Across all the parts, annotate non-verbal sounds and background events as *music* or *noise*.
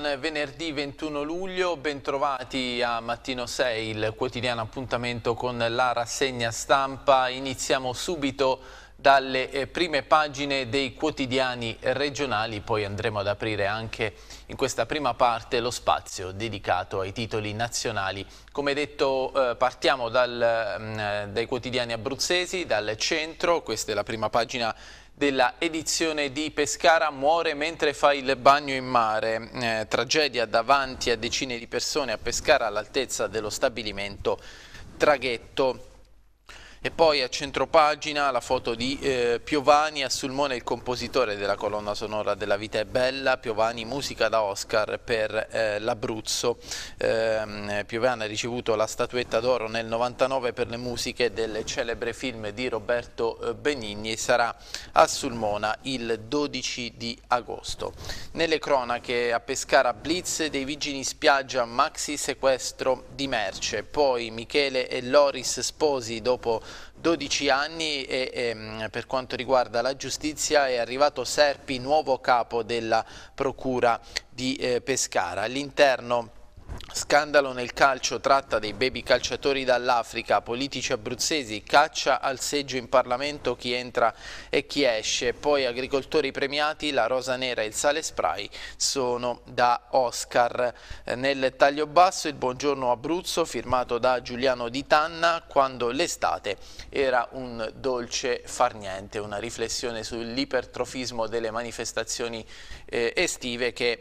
Buon venerdì 21 luglio, bentrovati a Mattino 6, il quotidiano appuntamento con la rassegna stampa. Iniziamo subito dalle eh, prime pagine dei quotidiani regionali, poi andremo ad aprire anche in questa prima parte lo spazio dedicato ai titoli nazionali. Come detto eh, partiamo dal, mm, eh, dai quotidiani abruzzesi, dal centro, questa è la prima pagina della edizione di Pescara muore mentre fa il bagno in mare. Eh, tragedia davanti a decine di persone a Pescara all'altezza dello stabilimento Traghetto. E poi a centropagina la foto di eh, Piovani a Sulmone, il compositore della colonna sonora della vita è bella, Piovani musica da Oscar per eh, l'Abruzzo. Eh, Piovani ha ricevuto la statuetta d'oro nel 99 per le musiche del celebre film di Roberto eh, Benigni e sarà a Sulmona il 12 di agosto. Nelle cronache a Pescara Blitz dei vigili spiaggia maxi sequestro di merce, poi Michele e Loris sposi dopo 12 anni e, e, ehm, per quanto riguarda la giustizia è arrivato Serpi, nuovo capo della Procura di eh, Pescara. All'interno Scandalo nel calcio, tratta dei baby calciatori dall'Africa, politici abruzzesi, caccia al seggio in Parlamento chi entra e chi esce, poi agricoltori premiati, la rosa nera e il sale spray sono da Oscar. Eh, nel taglio basso il buongiorno Abruzzo firmato da Giuliano Di Tanna quando l'estate era un dolce far niente, una riflessione sull'ipertrofismo delle manifestazioni eh, estive che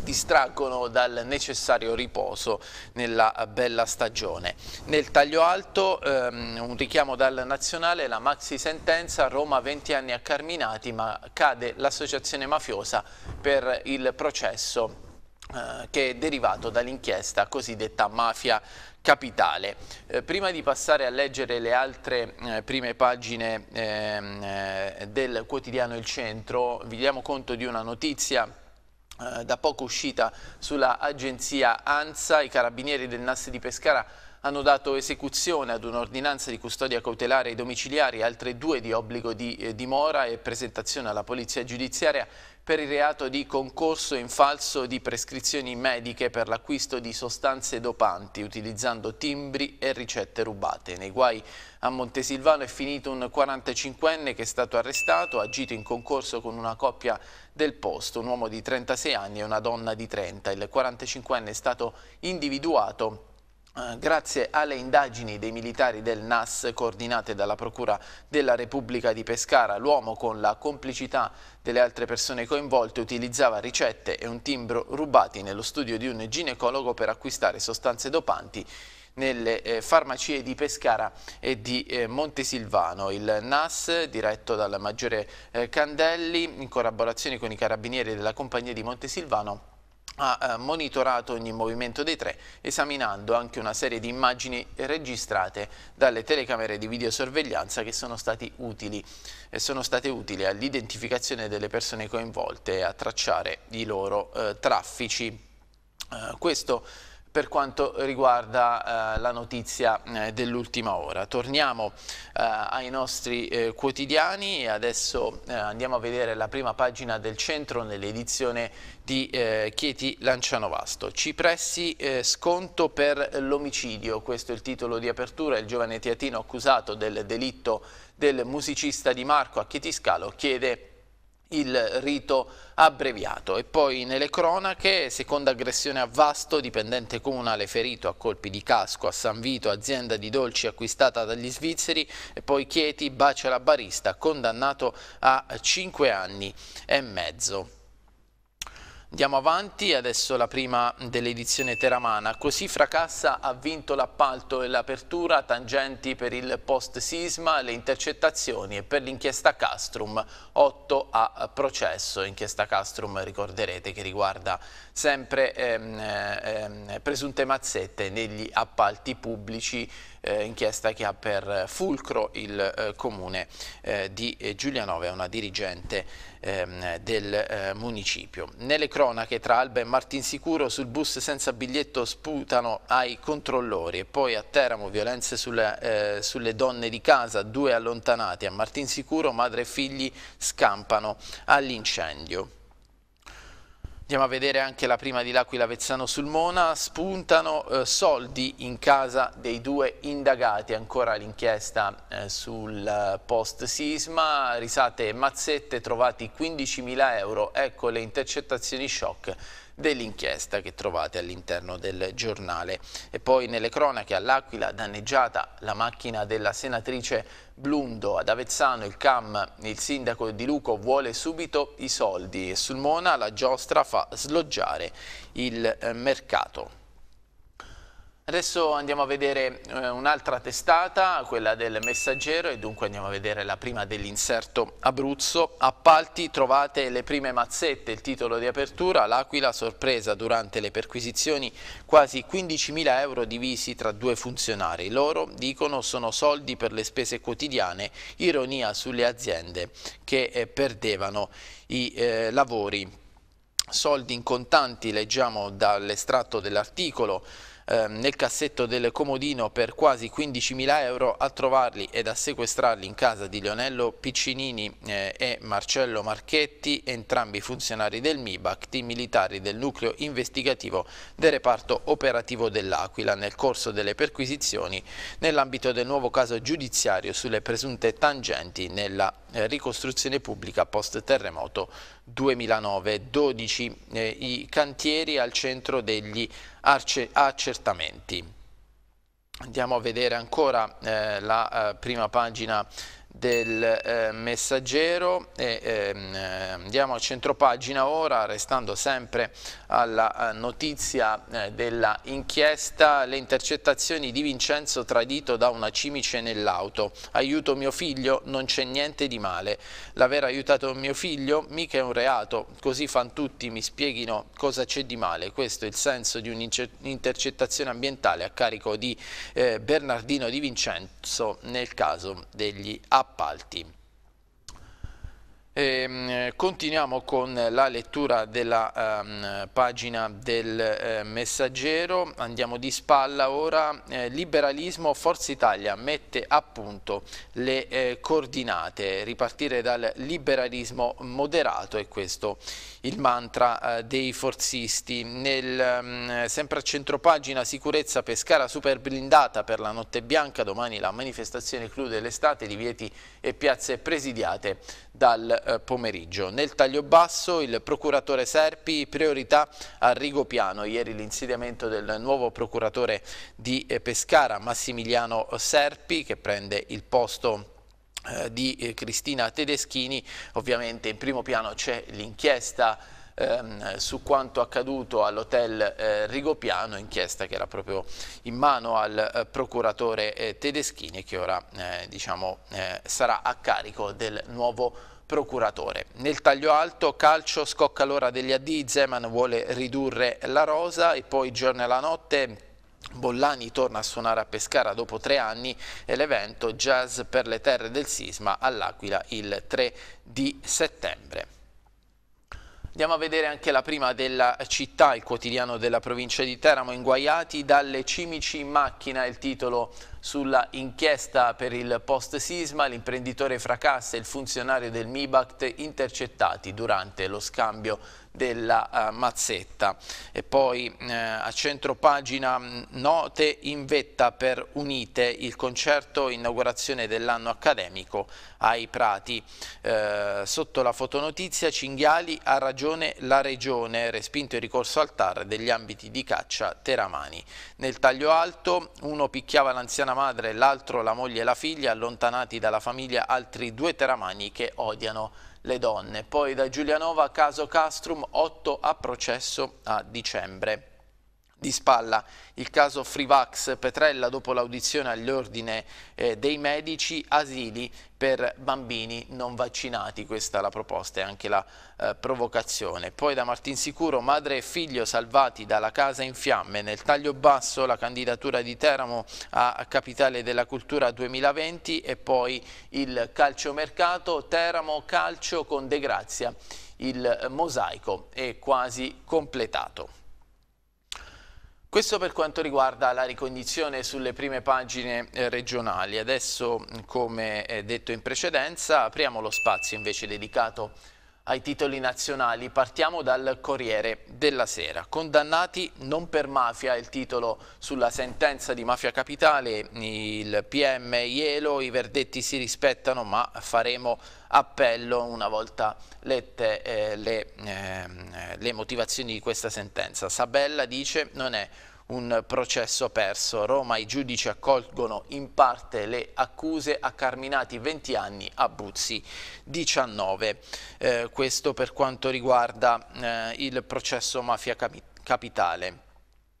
distraggono dal necessario riposo nella bella stagione. Nel taglio alto ehm, un richiamo dal nazionale, la maxi sentenza, Roma 20 anni a Carminati ma cade l'associazione mafiosa per il processo eh, che è derivato dall'inchiesta cosiddetta mafia capitale. Eh, prima di passare a leggere le altre eh, prime pagine ehm, eh, del quotidiano Il Centro vi diamo conto di una notizia eh, da poco uscita sulla agenzia ANSA, i carabinieri del NAS di Pescara hanno dato esecuzione ad un'ordinanza di custodia cautelare ai domiciliari, altre due di obbligo di eh, dimora e presentazione alla polizia giudiziaria per il reato di concorso in falso di prescrizioni mediche per l'acquisto di sostanze dopanti utilizzando timbri e ricette rubate. Nei guai a Montesilvano è finito un 45enne che è stato arrestato, ha agito in concorso con una coppia del posto, un uomo di 36 anni e una donna di 30. Il 45enne è stato individuato eh, Grazie alle indagini dei militari del NAS coordinate dalla Procura della Repubblica di Pescara, l'uomo con la complicità delle altre persone coinvolte utilizzava ricette e un timbro rubati nello studio di un ginecologo per acquistare sostanze dopanti nelle eh, farmacie di Pescara e di eh, Montesilvano. Il NAS, diretto dal Maggiore eh, Candelli, in collaborazione con i carabinieri della compagnia di Montesilvano, ha eh, monitorato ogni movimento dei tre, esaminando anche una serie di immagini registrate dalle telecamere di videosorveglianza che sono, utili, eh, sono state utili all'identificazione delle persone coinvolte e a tracciare i loro eh, traffici. Eh, questo per quanto riguarda eh, la notizia eh, dell'ultima ora. Torniamo eh, ai nostri eh, quotidiani e adesso eh, andiamo a vedere la prima pagina del centro nell'edizione di Chieti Lancianovasto. Cipressi sconto per l'omicidio, questo è il titolo di apertura, il giovane teatino accusato del delitto del musicista Di Marco a Chieti Scalo chiede il rito abbreviato. E poi nelle cronache, seconda aggressione a Vasto, dipendente comunale ferito a colpi di casco a San Vito, azienda di dolci acquistata dagli svizzeri e poi Chieti bacia la barista, condannato a 5 anni e mezzo. Andiamo avanti, adesso la prima dell'edizione teramana. Così Fracassa ha vinto l'appalto e l'apertura, tangenti per il post-sisma, le intercettazioni e per l'inchiesta Castrum, 8 a processo. Inchiesta Castrum, ricorderete, che riguarda sempre ehm, ehm, presunte mazzette negli appalti pubblici eh, inchiesta che ha per fulcro il eh, comune eh, di Giulianove, una dirigente ehm, del eh, municipio. Nelle cronache tra Alba e Martinsicuro sul bus senza biglietto sputano ai controllori e poi a Teramo violenze sulle, eh, sulle donne di casa, due allontanati a Martinsicuro, madre e figli scampano all'incendio. Andiamo a vedere anche la prima di L'Aquila Vezzano sul Mona, spuntano eh, soldi in casa dei due indagati, ancora l'inchiesta eh, sul eh, post sisma, risate e mazzette, trovati 15.000 euro, ecco le intercettazioni shock dell'inchiesta che trovate all'interno del giornale. E poi nelle cronache all'Aquila danneggiata la macchina della senatrice Blundo, ad Avezzano il CAM, il sindaco di Luco vuole subito i soldi e sul Mona la giostra fa sloggiare il eh, mercato. Adesso andiamo a vedere eh, un'altra testata, quella del Messaggero e dunque andiamo a vedere la prima dell'inserto Abruzzo. Appalti trovate le prime mazzette, il titolo di apertura, l'Aquila sorpresa durante le perquisizioni quasi 15.000 euro divisi tra due funzionari. Loro dicono sono soldi per le spese quotidiane, ironia sulle aziende che eh, perdevano i eh, lavori. Soldi in contanti leggiamo dall'estratto dell'articolo Ehm, nel cassetto del comodino per quasi 15.000 euro a trovarli ed a sequestrarli in casa di Leonello Piccinini eh, e Marcello Marchetti, entrambi funzionari del MIBACT, militari del nucleo investigativo del reparto operativo dell'Aquila nel corso delle perquisizioni nell'ambito del nuovo caso giudiziario sulle presunte tangenti nella eh, ricostruzione pubblica post terremoto 2009, 12 eh, i cantieri al centro degli accertamenti. Andiamo a vedere ancora eh, la eh, prima pagina del eh, messaggero e ehm, eh, andiamo a centropagina ora restando sempre alla eh, notizia eh, della inchiesta le intercettazioni di Vincenzo tradito da una cimice nell'auto aiuto mio figlio non c'è niente di male l'aver aiutato mio figlio mica è un reato così fan tutti mi spieghino cosa c'è di male questo è il senso di un'intercettazione ambientale a carico di eh, Bernardino Di Vincenzo nel caso degli appartamenti appalti. E ehm, continuiamo con la lettura della um, pagina del eh, messaggero, andiamo di spalla ora, eh, liberalismo Forza Italia mette a punto le eh, coordinate, ripartire dal liberalismo moderato e questo il mantra eh, dei forzisti. Nel, um, sempre a centropagina sicurezza Pescara super blindata per la notte bianca, domani la manifestazione clou dell'estate, divieti e piazze presidiate dal eh, pomeriggio. Nel taglio basso il procuratore Serpi, priorità a Rigopiano. Ieri l'insediamento del nuovo procuratore di eh, Pescara, Massimiliano Serpi, che prende il posto eh, di Cristina Tedeschini. Ovviamente in primo piano c'è l'inchiesta ehm, su quanto accaduto all'hotel Rigopiano, inchiesta che era proprio in mano al procuratore eh, Tedeschini che ora diciamo, sarà a carico del nuovo procuratore. Nel taglio alto calcio scocca l'ora degli AD, Zeman vuole ridurre la rosa e poi giorno e la notte Bollani torna a suonare a Pescara dopo tre anni e l'evento Jazz per le terre del sisma all'Aquila il 3 di settembre. Andiamo a vedere anche la prima della città, il quotidiano della provincia di Teramo, inguaiati dalle cimici in macchina, il titolo sulla inchiesta per il post sisma, l'imprenditore Fracassa e il funzionario del MIBACT intercettati durante lo scambio della uh, Mazzetta. E poi eh, a centro pagina mm, note in vetta per Unite, il concerto inaugurazione dell'anno accademico ai Prati. Eh, sotto la fotonotizia Cinghiali ha ragione la Regione, respinto il ricorso al TAR degli ambiti di caccia Teramani. Nel taglio alto uno picchiava l'anziana madre, l'altro la moglie e la figlia, allontanati dalla famiglia altri due teramani che odiano le donne. Poi da Giulianova a Caso Castrum, 8 a processo a dicembre di spalla il caso Frivax Petrella dopo l'audizione all'ordine eh, dei medici asili per bambini non vaccinati questa è la proposta e anche la eh, provocazione poi da Martin Sicuro madre e figlio salvati dalla casa in fiamme nel taglio basso la candidatura di Teramo a capitale della cultura 2020 e poi il calciomercato Teramo calcio con De Grazia il mosaico è quasi completato questo per quanto riguarda la ricognizione sulle prime pagine eh, regionali. Adesso, come eh, detto in precedenza, apriamo lo spazio invece dedicato ai titoli nazionali. Partiamo dal Corriere della Sera. Condannati non per mafia, il titolo sulla sentenza di Mafia Capitale, il PM Ielo, i verdetti si rispettano ma faremo appello una volta lette eh, le, eh, le motivazioni di questa sentenza. Sabella dice non è un processo perso. A Roma i giudici accolgono in parte le accuse a Carminati 20 anni, a Buzzi 19. Eh, questo per quanto riguarda eh, il processo mafia capitale.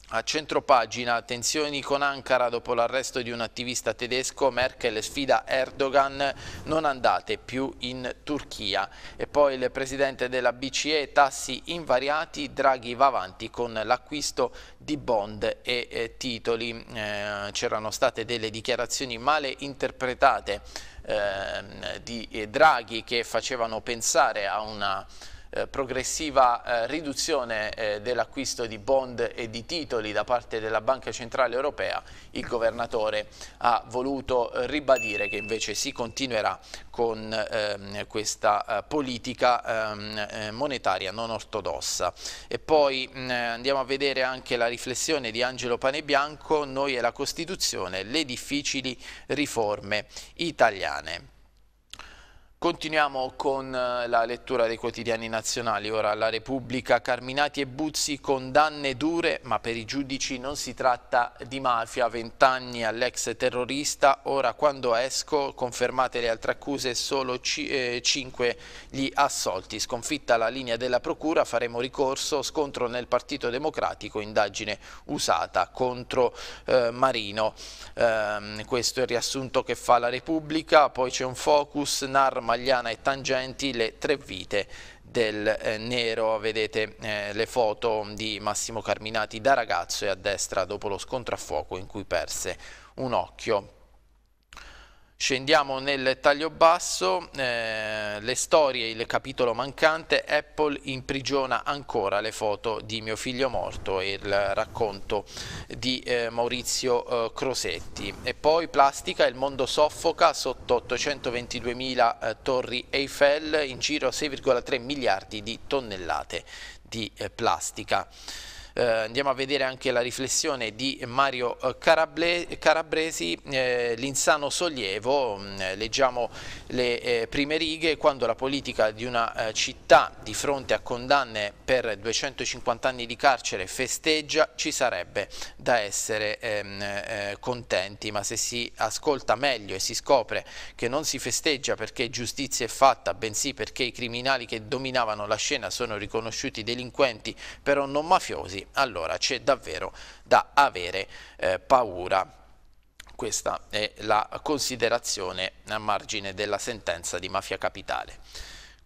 A centropagina, tensioni con Ankara dopo l'arresto di un attivista tedesco, Merkel sfida Erdogan, non andate più in Turchia. E poi il presidente della BCE, tassi invariati, Draghi va avanti con l'acquisto di bond e eh, titoli. Eh, C'erano state delle dichiarazioni male interpretate ehm, eh, di Draghi che facevano pensare a una eh, progressiva eh, riduzione eh, dell'acquisto di bond e di titoli da parte della Banca Centrale Europea, il governatore ha voluto eh, ribadire che invece si continuerà con ehm, questa eh, politica ehm, monetaria non ortodossa. E poi mh, mm, andiamo a vedere anche la riflessione di Angelo Panebianco, Noi e la Costituzione, le difficili riforme italiane. Continuiamo con eh, la lettura dei quotidiani nazionali, ora la Repubblica, Carminati e Buzzi condanne dure ma per i giudici non si tratta di mafia, vent'anni all'ex terrorista, ora quando esco confermate le altre accuse solo eh, cinque gli assolti, sconfitta la linea della procura faremo ricorso, scontro nel Partito Democratico, indagine usata contro eh, Marino, eh, questo è il riassunto che fa la Repubblica, poi c'è un focus, Narma Magliana e Tangenti le tre vite del eh, nero, vedete eh, le foto di Massimo Carminati da ragazzo e a destra dopo lo scontro a fuoco in cui perse un occhio Scendiamo nel taglio basso, eh, le storie, il capitolo mancante, Apple imprigiona ancora le foto di mio figlio morto e il racconto di eh, Maurizio eh, Crosetti. E poi plastica, il mondo soffoca sotto 822.000 eh, torri Eiffel, in giro 6,3 miliardi di tonnellate di eh, plastica eh, andiamo a vedere anche la riflessione di Mario eh, Carabre, Carabresi, eh, l'insano sollievo, mm, eh, leggiamo le eh, prime righe, quando la politica di una eh, città di fronte a condanne per 250 anni di carcere festeggia, ci sarebbe da essere ehm, contenti, ma se si ascolta meglio e si scopre che non si festeggia perché giustizia è fatta, bensì perché i criminali che dominavano la scena sono riconosciuti delinquenti però non mafiosi, allora c'è davvero da avere eh, paura. Questa è la considerazione a margine della sentenza di Mafia Capitale.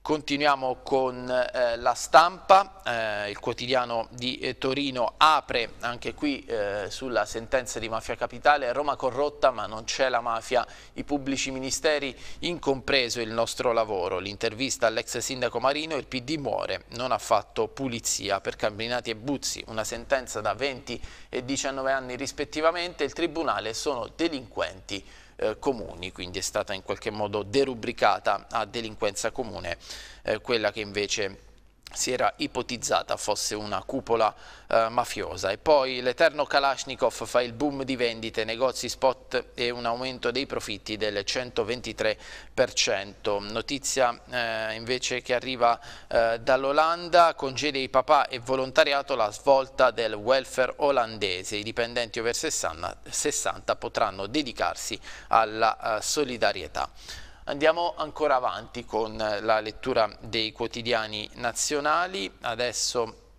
Continuiamo con eh, la stampa, eh, il quotidiano di eh, Torino apre anche qui eh, sulla sentenza di Mafia Capitale, Roma corrotta ma non c'è la mafia, i pubblici ministeri incompreso il nostro lavoro, l'intervista all'ex sindaco Marino, il PD muore, non ha fatto pulizia per Cambinati e Buzzi, una sentenza da 20 e 19 anni rispettivamente, il tribunale sono delinquenti eh, comuni, quindi è stata in qualche modo derubricata a delinquenza comune eh, quella che invece si era ipotizzata fosse una cupola eh, mafiosa. E poi l'Eterno Kalashnikov fa il boom di vendite, negozi spot e un aumento dei profitti del 123%. Notizia eh, invece che arriva eh, dall'Olanda, congedi di papà e volontariato la svolta del welfare olandese. I dipendenti over 60, 60 potranno dedicarsi alla eh, solidarietà. Andiamo ancora avanti con eh, la lettura dei quotidiani nazionali, adesso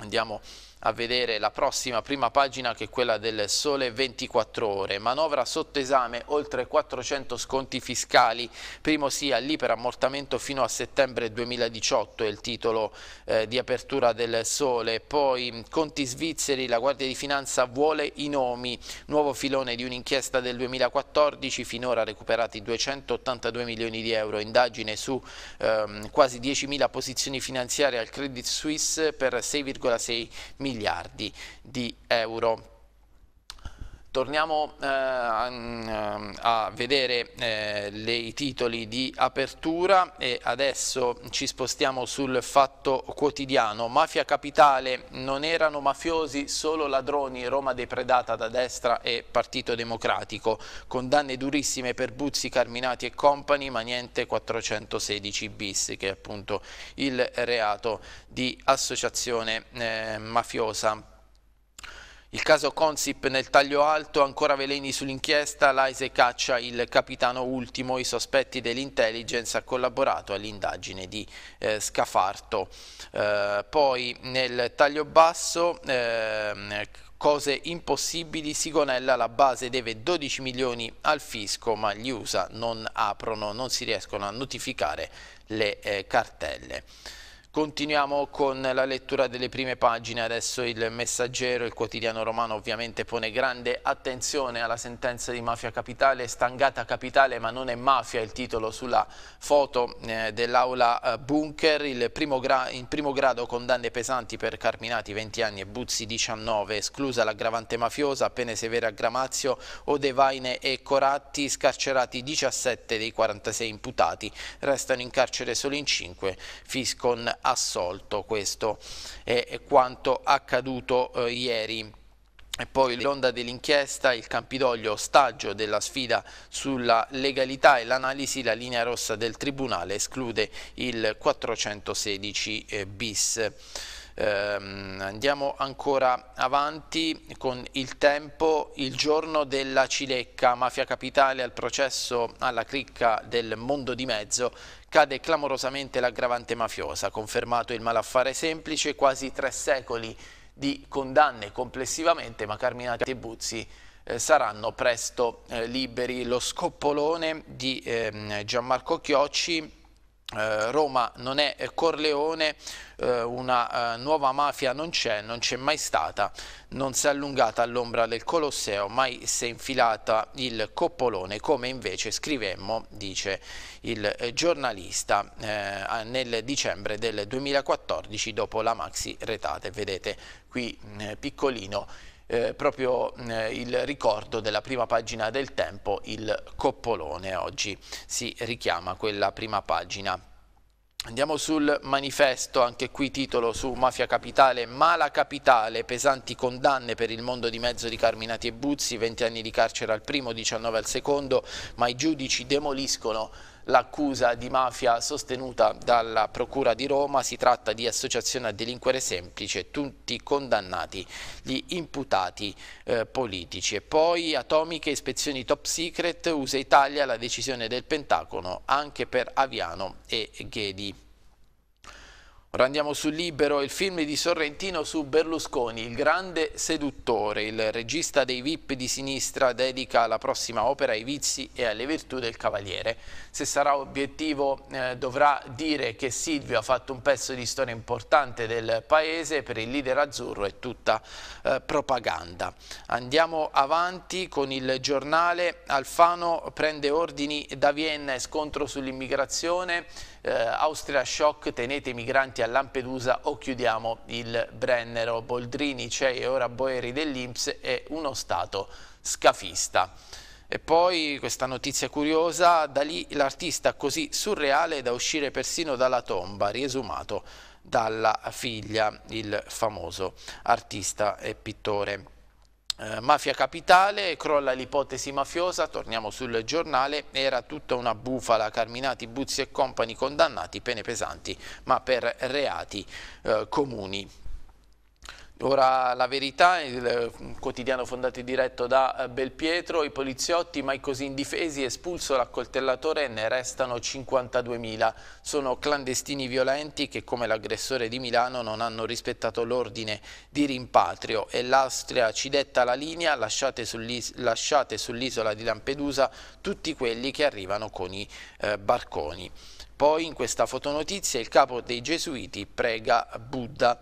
andiamo a vedere la prossima prima pagina che è quella del Sole 24 Ore. Manovra sotto esame, oltre 400 sconti fiscali, primo sia lì per ammortamento fino a settembre 2018 è il titolo eh, di apertura del Sole, poi mm, conti svizzeri, la Guardia di Finanza vuole i nomi, nuovo filone di un'inchiesta del 2014, finora recuperati 282 milioni di euro, indagine su ehm, quasi 10.000 posizioni finanziarie al Credit Suisse per 6,6 milioni miliardi di euro Torniamo eh, a, ehm, a, vedere eh, i titoli di apertura e adesso ci spostiamo sul fatto quotidiano. Mafia capitale, non erano mafiosi, solo ladroni, Roma depredata da destra e Partito Democratico. Condanne durissime per Buzzi, Carminati e compagni, ma niente 416 bis, che è appunto il reato di associazione eh, mafiosa il caso Consip nel taglio alto, ancora veleni sull'inchiesta, l'AISE caccia il capitano ultimo, i sospetti dell'intelligence ha collaborato all'indagine di eh, Scafarto. Eh, poi nel taglio basso... Eh, cose impossibili, Sigonella la base deve 12 milioni al fisco ma gli USA non aprono, non si riescono a notificare le eh, cartelle. Continuiamo con la lettura delle prime pagine, adesso il messaggero, il quotidiano romano ovviamente pone grande attenzione alla sentenza di Mafia Capitale, stangata capitale ma non è mafia il titolo sulla foto eh, dell'aula eh, bunker, il primo in primo grado condanne pesanti per Carminati 20 anni e Buzzi 19, esclusa l'aggravante mafiosa, pene severe a Gramazio, Odevaine e Coratti, scarcerati 17 dei 46 imputati, restano in carcere solo in 5, Fiscon assolto. Questo è quanto accaduto eh, ieri. E poi l'onda dell'inchiesta, il Campidoglio ostaggio della sfida sulla legalità e l'analisi, la linea rossa del Tribunale esclude il 416 eh, bis. Ehm, andiamo ancora avanti con il tempo, il giorno della Cilecca, mafia capitale al processo alla cricca del mondo di mezzo, cade clamorosamente l'aggravante mafiosa, confermato il malaffare semplice, quasi tre secoli di condanne complessivamente, ma Carminati e Buzzi eh, saranno presto eh, liberi. Lo scoppolone di eh, Gianmarco Chiocci eh, Roma non è eh, Corleone, eh, una nuova mafia non c'è, non c'è mai stata, non si è allungata all'ombra del Colosseo, mai si è infilata il coppolone, come invece scrivemmo, dice il giornalista, nel dicembre del 2014 dopo la maxi retate. Vedete qui piccolino eh, proprio eh, il ricordo della prima pagina del tempo, il coppolone oggi si richiama quella prima pagina. Andiamo sul manifesto, anche qui titolo su Mafia Capitale, Mala Capitale, pesanti condanne per il mondo di mezzo di Carminati e Buzzi, 20 anni di carcere al primo, 19 al secondo, ma i giudici demoliscono l'accusa di mafia sostenuta dalla Procura di Roma. Si tratta di associazione a delinquere semplice, tutti condannati gli imputati eh, politici. E poi atomiche, ispezioni top secret, USA Italia, la decisione del Pentagono anche per Aviano e Ghedi. Ora andiamo su Libero, il film di Sorrentino su Berlusconi, il grande seduttore, il regista dei VIP di sinistra dedica la prossima opera ai vizi e alle virtù del cavaliere. Se sarà obiettivo eh, dovrà dire che Silvio ha fatto un pezzo di storia importante del paese, per il leader azzurro è tutta eh, propaganda. Andiamo avanti con il giornale, Alfano prende ordini da Vienna e scontro sull'immigrazione eh, Austria Shock, tenete i migranti a Lampedusa o chiudiamo il Brennero, Boldrini, c'è e ora Boeri dell'Inps e uno Stato scafista. E poi questa notizia curiosa, da lì l'artista così surreale da uscire persino dalla tomba, riesumato dalla figlia, il famoso artista e pittore. Eh, mafia Capitale, crolla l'ipotesi mafiosa, torniamo sul giornale, era tutta una bufala, Carminati, Buzzi e compagni condannati, pene pesanti, ma per reati eh, comuni. Ora la verità, il eh, quotidiano fondato e diretto da eh, Belpietro, i poliziotti mai così indifesi espulso l'accoltellatore ne restano 52.000. Sono clandestini violenti che come l'aggressore di Milano non hanno rispettato l'ordine di rimpatrio e l'Austria ci detta la linea, lasciate, sull'isola di Lampedusa tutti quelli che arrivano con i eh, barconi. Poi in questa fotonotizia il capo dei Gesuiti prega Buddha.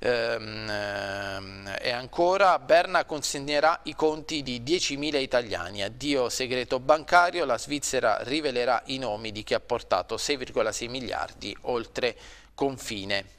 Ehm, ehm, e ancora Berna consegnerà i conti di 10.000 italiani. Addio segreto bancario, la Svizzera rivelerà i nomi di chi ha portato 6,6 miliardi oltre confine.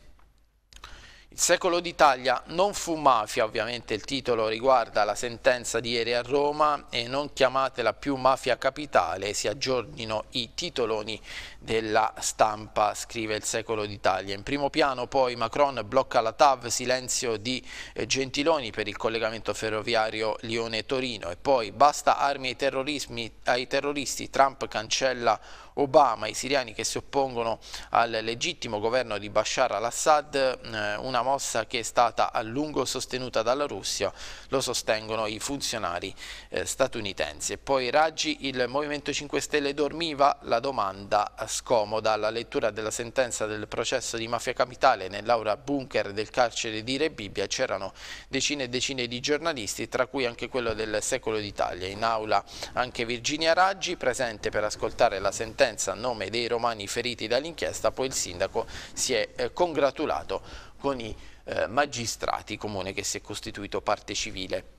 Il secolo d'Italia non fu mafia, ovviamente il titolo riguarda la sentenza di ieri a Roma e non chiamatela più mafia capitale, si aggiornino i titoloni della stampa, scrive il secolo d'Italia. In primo piano poi Macron blocca la TAV, silenzio di eh, Gentiloni per il collegamento ferroviario Lione-Torino e poi basta armi ai, ai terroristi, Trump cancella Obama, i siriani che si oppongono al legittimo governo di Bashar al-Assad, eh, una mossa che è stata a lungo sostenuta dalla Russia, lo sostengono i funzionari eh, statunitensi. poi Raggi, il Movimento 5 Stelle dormiva? La domanda scomoda alla lettura della sentenza del processo di mafia capitale nell'aura bunker del carcere di Rebibbia c'erano decine e decine di giornalisti, tra cui anche quello del Secolo d'Italia. In aula anche Virginia Raggi, presente per ascoltare la sentenza assistenza a nome dei romani feriti dall'inchiesta, poi il sindaco si è eh, congratulato con i eh, magistrati, comune che si è costituito parte civile.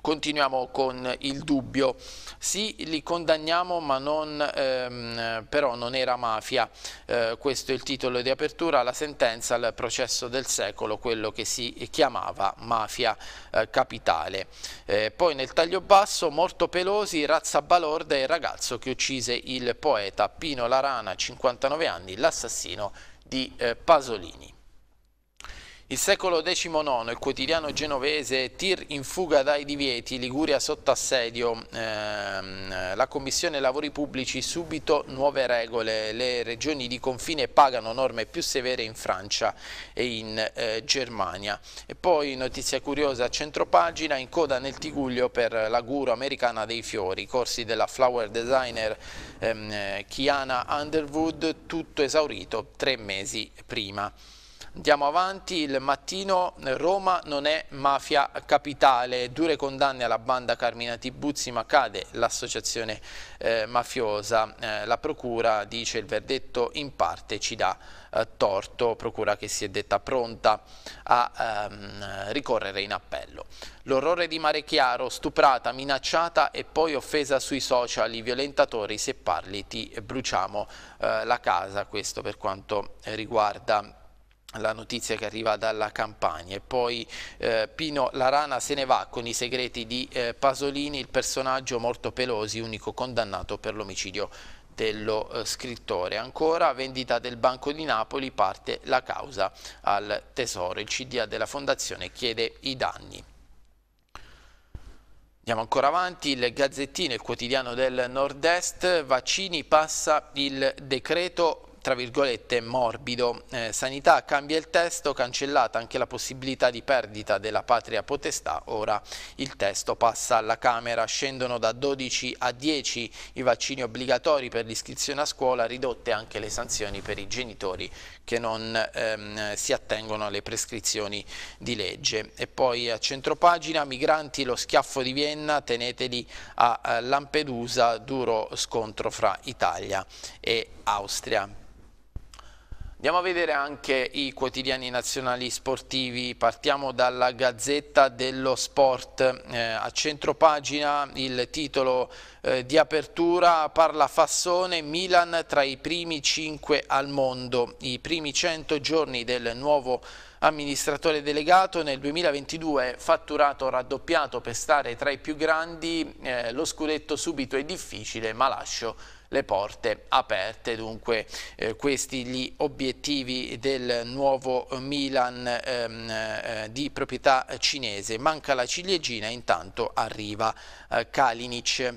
Continuiamo con il dubbio, sì li condanniamo ma non, ehm, però non era mafia, eh, questo è il titolo di apertura la sentenza al processo del secolo, quello che si chiamava mafia eh, capitale. Eh, poi nel taglio basso morto Pelosi, razza balorda e ragazzo che uccise il poeta Pino Larana, 59 anni, l'assassino di eh, Pasolini. Il secolo XIX, il quotidiano genovese Tir in fuga dai divieti, Liguria sotto assedio, ehm, la Commissione Lavori Pubblici subito nuove regole, le regioni di confine pagano norme più severe in Francia e in eh, Germania. E poi notizia curiosa a centropagina, in coda nel Tiguglio per la guru americana dei fiori, corsi della flower designer ehm, Kiana Underwood, tutto esaurito tre mesi prima. Andiamo avanti, il mattino Roma non è mafia capitale, dure condanne alla banda Carmina Tibuzzi ma cade l'associazione eh, mafiosa, eh, la procura dice il verdetto in parte ci dà eh, torto, procura che si è detta pronta a ehm, ricorrere in appello. L'orrore di Mare Chiaro, stuprata, minacciata e poi offesa sui social, i violentatori se parli ti bruciamo eh, la casa, questo per quanto riguarda la notizia che arriva dalla campagna e poi eh, Pino La Rana se ne va con i segreti di eh, Pasolini, il personaggio morto Pelosi, unico condannato per l'omicidio dello eh, scrittore. Ancora vendita del Banco di Napoli, parte la causa al Tesoro. Il CDA della Fondazione chiede i danni. Andiamo ancora avanti, il Gazzettino, il quotidiano del Nord-Est, vaccini passa il decreto tra virgolette morbido. Eh, sanità cambia il testo, cancellata anche la possibilità di perdita della patria potestà, ora il testo passa alla Camera, scendono da 12 a 10 i vaccini obbligatori per l'iscrizione a scuola, ridotte anche le sanzioni per i genitori che non ehm, si attengono alle prescrizioni di legge. E poi a centropagina, migranti, lo schiaffo di Vienna, teneteli a eh, Lampedusa, duro scontro fra Italia e Austria. Andiamo a vedere anche i quotidiani nazionali sportivi, partiamo dalla Gazzetta dello Sport, eh, a centro pagina il titolo eh, di apertura parla Fassone, Milan tra i primi 5 al mondo, i primi 100 giorni del nuovo amministratore delegato, nel 2022 fatturato raddoppiato per stare tra i più grandi, eh, lo scudetto subito è difficile ma lascio le porte aperte. Dunque eh, questi gli obiettivi del nuovo Milan ehm, eh, di proprietà cinese. Manca la ciliegina, intanto arriva eh, Kalinic.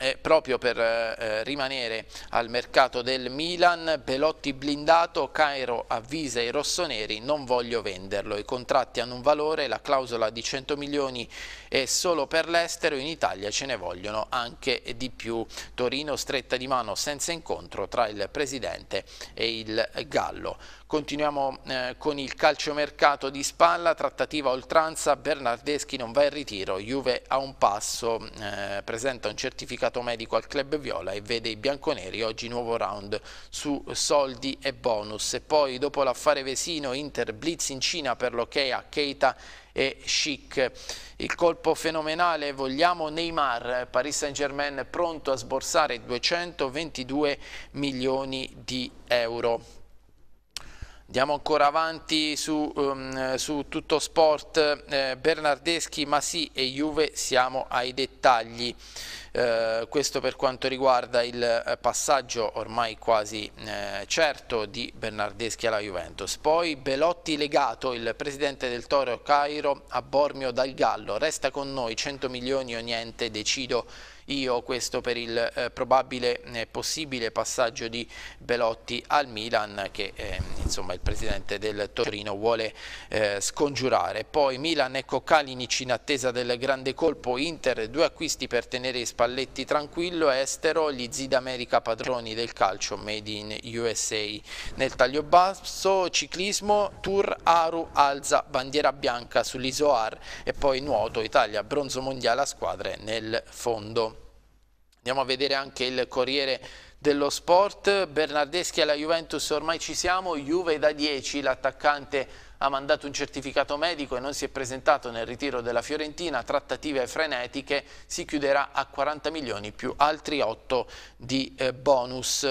Eh, proprio per eh, eh, rimanere al mercato del Milan, Pelotti blindato, Cairo avvisa i rossoneri non voglio venderlo, i contratti hanno un valore, la clausola di 100 milioni è solo per l'estero, in Italia ce ne vogliono anche di più. Torino stretta di mano senza incontro tra il presidente e il Gallo. Continuiamo eh, con il calciomercato di spalla, trattativa oltranza, Bernardeschi non va in ritiro, Juve a un passo, eh, presenta un certificato medico al club viola e vede i bianconeri oggi nuovo round su soldi e bonus. E poi dopo l'affare Vesino, Inter blitz in Cina per l'ok a Keita e Chic. Il colpo fenomenale, vogliamo Neymar, Paris Saint Germain pronto a sborsare 222 milioni di euro. Andiamo ancora avanti su, um, su tutto sport, eh, Bernardeschi, Masì e Juve, siamo ai dettagli. Eh, questo per quanto riguarda il eh, passaggio ormai quasi eh, certo di Bernardeschi alla Juventus. Poi Belotti legato, il presidente del Toro Cairo a Bormio dal Gallo, resta con noi 100 milioni o niente, decido io questo per il eh, probabile eh, possibile passaggio di Belotti al Milan che eh, insomma il presidente del Torino vuole eh, scongiurare. Poi Milan ecco Cocalinic in attesa del grande colpo Inter, due acquisti per tenere Spalletti tranquillo, estero, gli Zid America padroni del calcio made in USA. Nel taglio basso ciclismo Tour Aru alza bandiera bianca sull'Isoar e poi nuoto Italia bronzo mondiale a squadre nel fondo. Andiamo a vedere anche il Corriere dello Sport. Bernardeschi alla Juventus, ormai ci siamo. Juve da 10, l'attaccante ha mandato un certificato medico e non si è presentato nel ritiro della Fiorentina, trattative frenetiche, si chiuderà a 40 milioni più altri 8 di eh, bonus.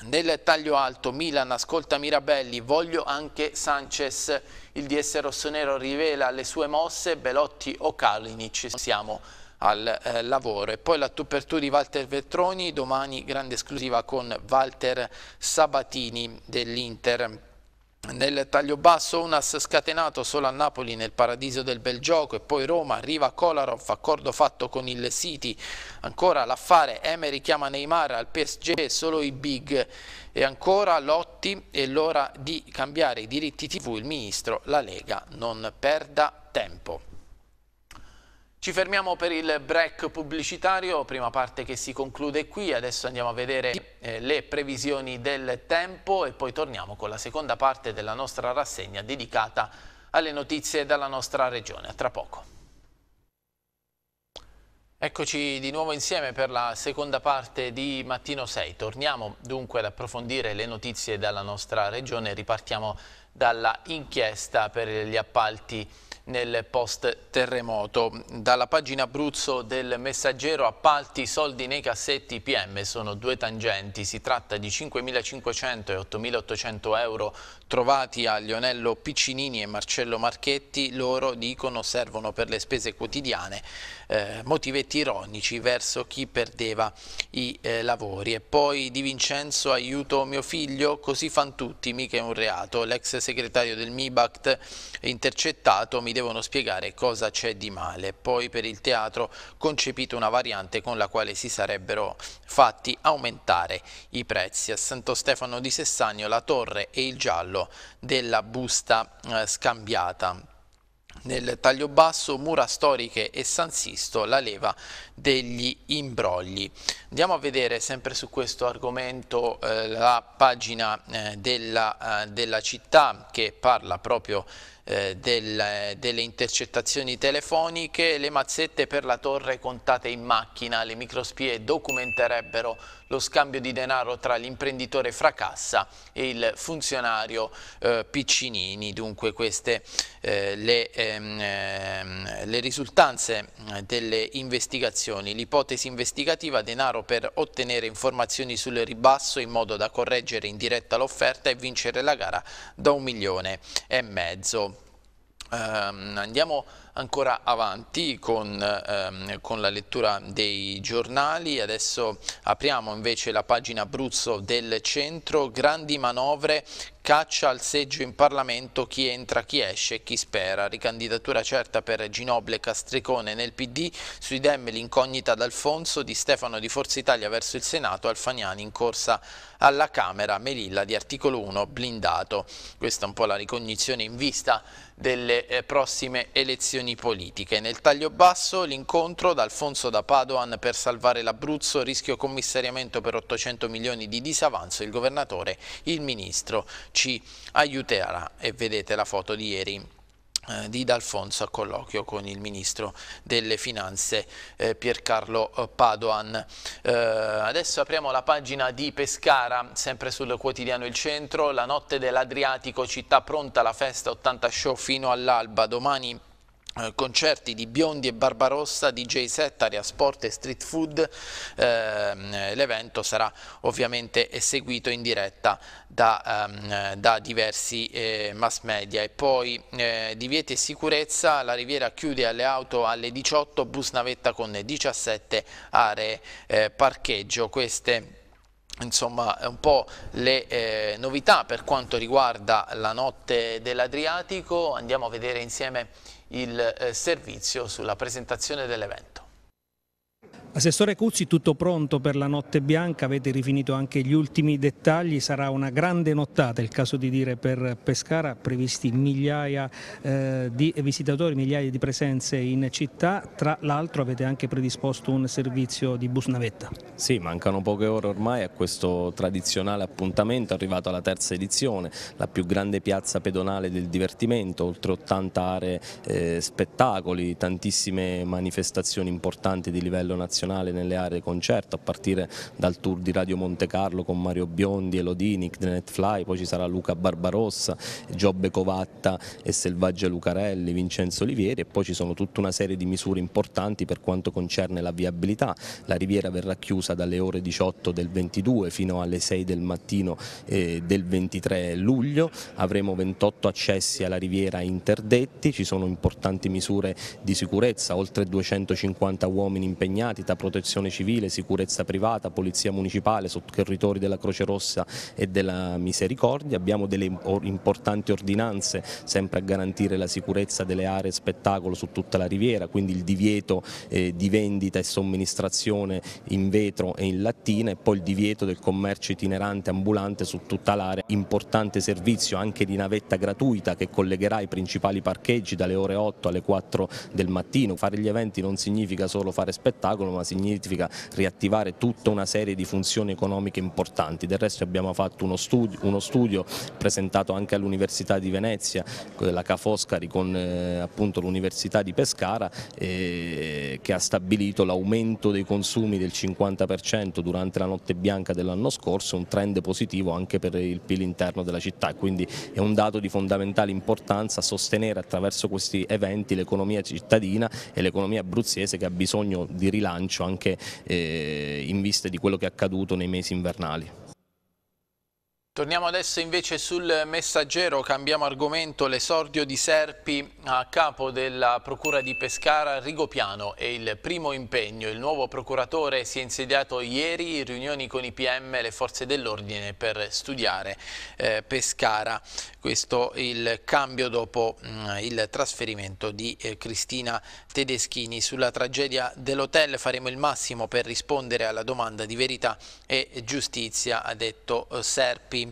Nel taglio alto Milan ascolta Mirabelli, voglio anche Sanchez, il DS rossonero rivela le sue mosse, Belotti o Kalinic, siamo al eh, lavoro. E poi la tu per tu di Walter Veltroni, domani grande esclusiva con Walter Sabatini dell'Inter. Nel taglio basso Unas scatenato solo a Napoli nel paradiso del bel gioco e poi Roma, arriva Kolarov, accordo fatto con il City, ancora l'affare, Emery chiama Neymar al PSG, solo i big e ancora Lotti e l'ora di cambiare i diritti tv, il ministro, la Lega non perda tempo. Ci fermiamo per il break pubblicitario, prima parte che si conclude qui, adesso andiamo a vedere eh, le previsioni del tempo e poi torniamo con la seconda parte della nostra rassegna dedicata alle notizie dalla nostra regione. A tra poco. Eccoci di nuovo insieme per la seconda parte di Mattino 6. Torniamo dunque ad approfondire le notizie dalla nostra regione, ripartiamo dalla inchiesta per gli appalti nel post-terremoto. Dalla pagina Abruzzo del Messaggero appalti soldi nei cassetti PM sono due tangenti, si tratta di 5.500 e 8.800 euro trovati a Lionello Piccinini e Marcello Marchetti, loro dicono servono per le spese quotidiane eh, motivetti ironici verso chi perdeva i eh, lavori. E poi Di Vincenzo aiuto mio figlio, così fan tutti, mica è un reato. L'ex segretario del MIBACT intercettato, mi devono spiegare cosa c'è di male. Poi per il teatro concepito una variante con la quale si sarebbero fatti aumentare i prezzi. A Santo Stefano di Sessagno la torre e il giallo della busta eh, scambiata nel taglio basso mura storiche e San Sisto la leva degli imbrogli andiamo a vedere sempre su questo argomento eh, la pagina eh, della, eh, della, città che parla proprio eh, del, eh, delle intercettazioni telefoniche le mazzette per la torre contate in macchina le microspie documenterebbero lo scambio di denaro tra l'imprenditore Fracassa e il funzionario eh, Piccinini. Dunque queste eh, le, ehm, ehm le risultanze delle investigazioni. L'ipotesi investigativa denaro per ottenere informazioni sul ribasso in modo da correggere in diretta l'offerta e vincere la gara da un milione e mezzo. Um, andiamo a ancora avanti con, ehm, con, la lettura dei giornali. Adesso apriamo invece la pagina Abruzzo del centro, grandi manovre caccia al seggio in Parlamento chi entra, chi esce e chi spera. Ricandidatura certa per Ginoble Castricone nel PD, sui dem l'incognita d'Alfonso, di Stefano di Forza Italia verso il Senato, Alfagnani in corsa alla Camera, Melilla di articolo 1 blindato. Questa è un po' la ricognizione in vista delle eh, prossime elezioni questioni politiche. Nel taglio basso l'incontro da Alfonso da Padoan per salvare l'Abruzzo, rischio commissariamento per 800 milioni di disavanzo, il governatore, il ministro ci aiuterà e vedete la foto di ieri eh, di D'Alfonso a colloquio con il ministro delle finanze eh, Piercarlo eh, Padoan. Eh, adesso apriamo la pagina di Pescara, sempre sul quotidiano Il Centro, la notte dell'Adriatico, città pronta alla festa 80 show fino all'alba, domani eh, concerti di Biondi e Barbarossa, DJ set, area sport e street food. Eh, L'evento sarà ovviamente eseguito in diretta da, ehm, da diversi eh, mass media. E poi eh, divieti e sicurezza, la Riviera chiude alle auto alle 18, bus navetta con 17 aree eh, parcheggio. Queste insomma un po' le eh, novità per quanto riguarda la notte dell'Adriatico. Andiamo a vedere insieme il eh, servizio sulla presentazione dell'evento. Assessore Cuzzi, tutto pronto per la notte bianca, avete rifinito anche gli ultimi dettagli, sarà una grande nottata, il caso di dire, per Pescara, previsti migliaia eh, di visitatori, migliaia di presenze in città, tra l'altro avete anche predisposto un servizio di bus navetta. Sì, mancano poche ore ormai a questo tradizionale appuntamento, arrivato alla terza edizione, la più grande piazza pedonale del divertimento, oltre 80 aree eh, spettacoli, tantissime manifestazioni importanti di livello nazionale nazionale nelle aree concerto, a partire dal tour di Radio Monte Carlo con Mario Biondi, Elodini, Knenet Netfly, poi ci sarà Luca Barbarossa, Giobbe Covatta e Selvaggia Lucarelli, Vincenzo Olivieri e poi ci sono tutta una serie di misure importanti per quanto concerne la viabilità. La riviera verrà chiusa dalle ore 18 del 22 fino alle 6 del mattino eh, del 23 luglio, avremo 28 accessi alla riviera interdetti, ci sono importanti misure di sicurezza, oltre 250 uomini impegnati sanità, protezione civile, sicurezza privata, polizia municipale, sotto territori della Croce Rossa e della Misericordia, abbiamo delle importanti ordinanze sempre a garantire la sicurezza delle aree spettacolo su tutta la riviera, quindi il divieto eh, di vendita e somministrazione in vetro e in lattina e poi il divieto del commercio itinerante ambulante su tutta l'area, importante servizio anche di navetta gratuita che collegherà i principali parcheggi dalle ore 8 alle 4 del mattino, fare gli eventi non significa solo fare spettacolo ma ma significa riattivare tutta una serie di funzioni economiche importanti. Del resto abbiamo fatto uno studio, uno studio presentato anche all'Università di Venezia, eh, la Ca' Foscari con eh, l'Università di Pescara eh, che ha stabilito l'aumento dei consumi del 50% durante la notte bianca dell'anno scorso, un trend positivo anche per il PIL interno della città, quindi è un dato di fondamentale importanza sostenere attraverso questi eventi l'economia cittadina e l'economia abruzzese che ha bisogno di rilancio bilancio anche eh, in vista di quello che è accaduto nei mesi invernali. Torniamo adesso invece sul messaggero, cambiamo argomento, l'esordio di Serpi a capo della Procura di Pescara, Rigopiano è il primo impegno. Il nuovo procuratore si è insediato ieri, riunioni con i PM e le forze dell'ordine per studiare eh, Pescara. Questo è il cambio dopo mh, mm, il trasferimento di eh, Cristina Tedeschini. Sulla tragedia dell'hotel faremo il massimo per rispondere alla domanda di verità e giustizia, ha detto eh, Serpi.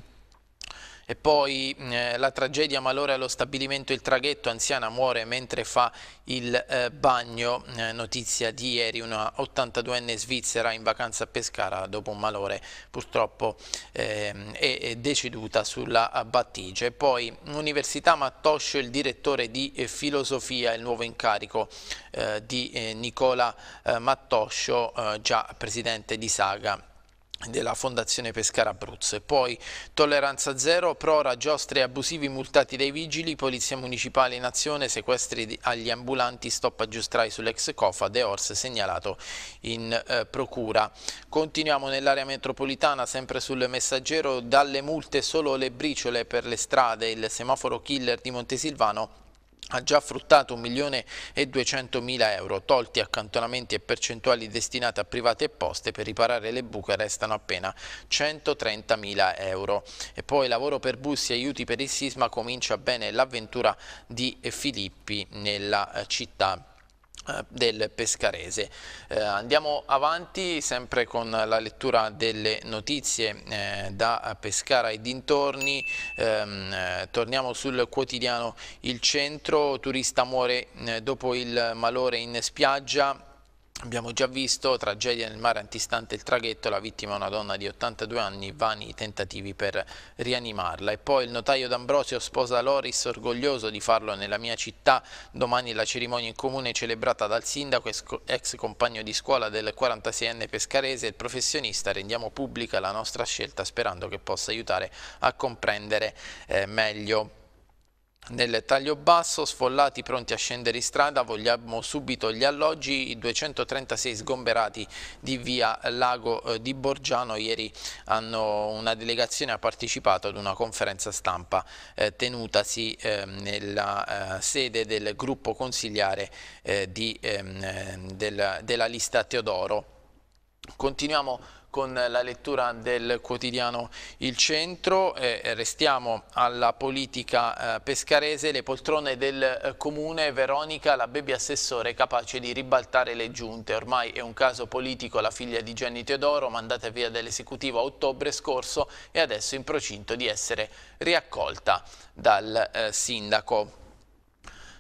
E poi mm, eh, la tragedia malore allo stabilimento Il Traghetto, anziana muore mentre fa il eh, bagno, eh, notizia di ieri, una 82enne svizzera in vacanza a Pescara dopo un malore purtroppo ehm, è deceduta sulla battigia. E poi Università Mattoscio, il direttore di eh, filosofia, il nuovo incarico eh, di eh, Nicola Mattoscio, già presidente di Saga della Fondazione Pescara Abruzzo e poi tolleranza zero, prora, giostri abusivi multati dai vigili, polizia municipale in azione, sequestri agli ambulanti, stop a giustrai sull'ex COFA, De Ors segnalato in eh, procura. Continuiamo nell'area metropolitana, sempre sul messaggero, dalle multe solo le briciole per le strade, il semaforo killer di Montesilvano ha già fruttato 1.200.000 euro, tolti accantonamenti e percentuali destinate a private e poste per riparare le buche restano appena 130.000 euro. E poi lavoro per bussi e aiuti per il sisma comincia bene l'avventura di Filippi nella città eh, del Pescarese. Eh, andiamo avanti sempre con la lettura delle notizie eh, da Pescara e dintorni, ehm, eh, torniamo sul quotidiano Il Centro, turista muore eh, dopo il malore in spiaggia, Abbiamo già visto tragedia nel mare antistante il traghetto, la vittima è una donna di 82 anni, vani tentativi per rianimarla. E poi il notaio D'Ambrosio sposa Loris, orgoglioso di farlo nella mia città. Domani la cerimonia in comune è celebrata dal sindaco, ex compagno di scuola del 46enne pescarese, e professionista. Rendiamo pubblica la nostra scelta sperando che possa aiutare a comprendere eh, meglio nel taglio basso, sfollati pronti a scendere in strada, vogliamo subito gli alloggi, i 236 sgomberati di via Lago eh, di Borgiano ieri hanno una delegazione ha partecipato ad una conferenza stampa eh, tenutasi eh, nella eh, sede del gruppo consigliare eh, di, ehm, eh, del, della lista Teodoro. Continuiamo con la lettura del quotidiano Il Centro. Eh, restiamo alla politica eh, pescarese, le poltrone del eh, comune, Veronica, la baby assessore capace di ribaltare le giunte. Ormai è un caso politico la figlia di Gianni Teodoro, mandata via dall'esecutivo a ottobre scorso e adesso in procinto di essere riaccolta dal eh, sindaco.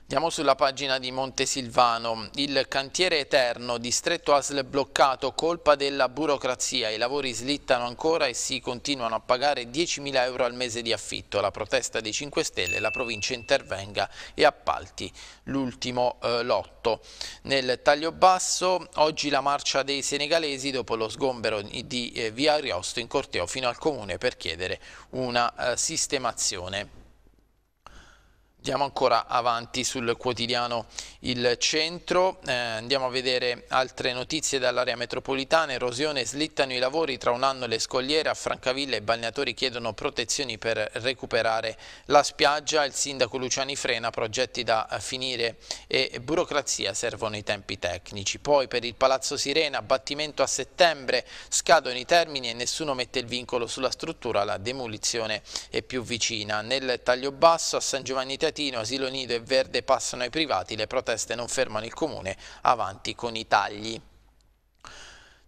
Andiamo sulla pagina di Montesilvano, il cantiere eterno, distretto ASL bloccato, colpa della burocrazia, i lavori slittano ancora e si continuano a pagare 10.000 euro al mese di affitto, la protesta dei 5 Stelle, la provincia intervenga e appalti l'ultimo eh, lotto. Nel taglio basso, oggi la marcia dei senegalesi dopo lo sgombero di eh, via Ariosto in corteo fino al comune per chiedere una eh, sistemazione. Andiamo ancora avanti sul quotidiano Il Centro, eh, andiamo a vedere altre notizie dall'area metropolitana, erosione, slittano i lavori, tra un anno le scogliere a Francavilla i balneatori chiedono protezioni per recuperare la spiaggia, il sindaco Luciani frena, progetti da finire e burocrazia, servono i tempi tecnici. Poi per il Palazzo Sirena, abbattimento a settembre, scadono i termini e nessuno mette il vincolo sulla struttura, la demolizione è più vicina. Nel taglio basso a San Giovanni Tetti Catino, Asilo Nido e Verde passano ai privati, le proteste non fermano il comune, avanti con i tagli.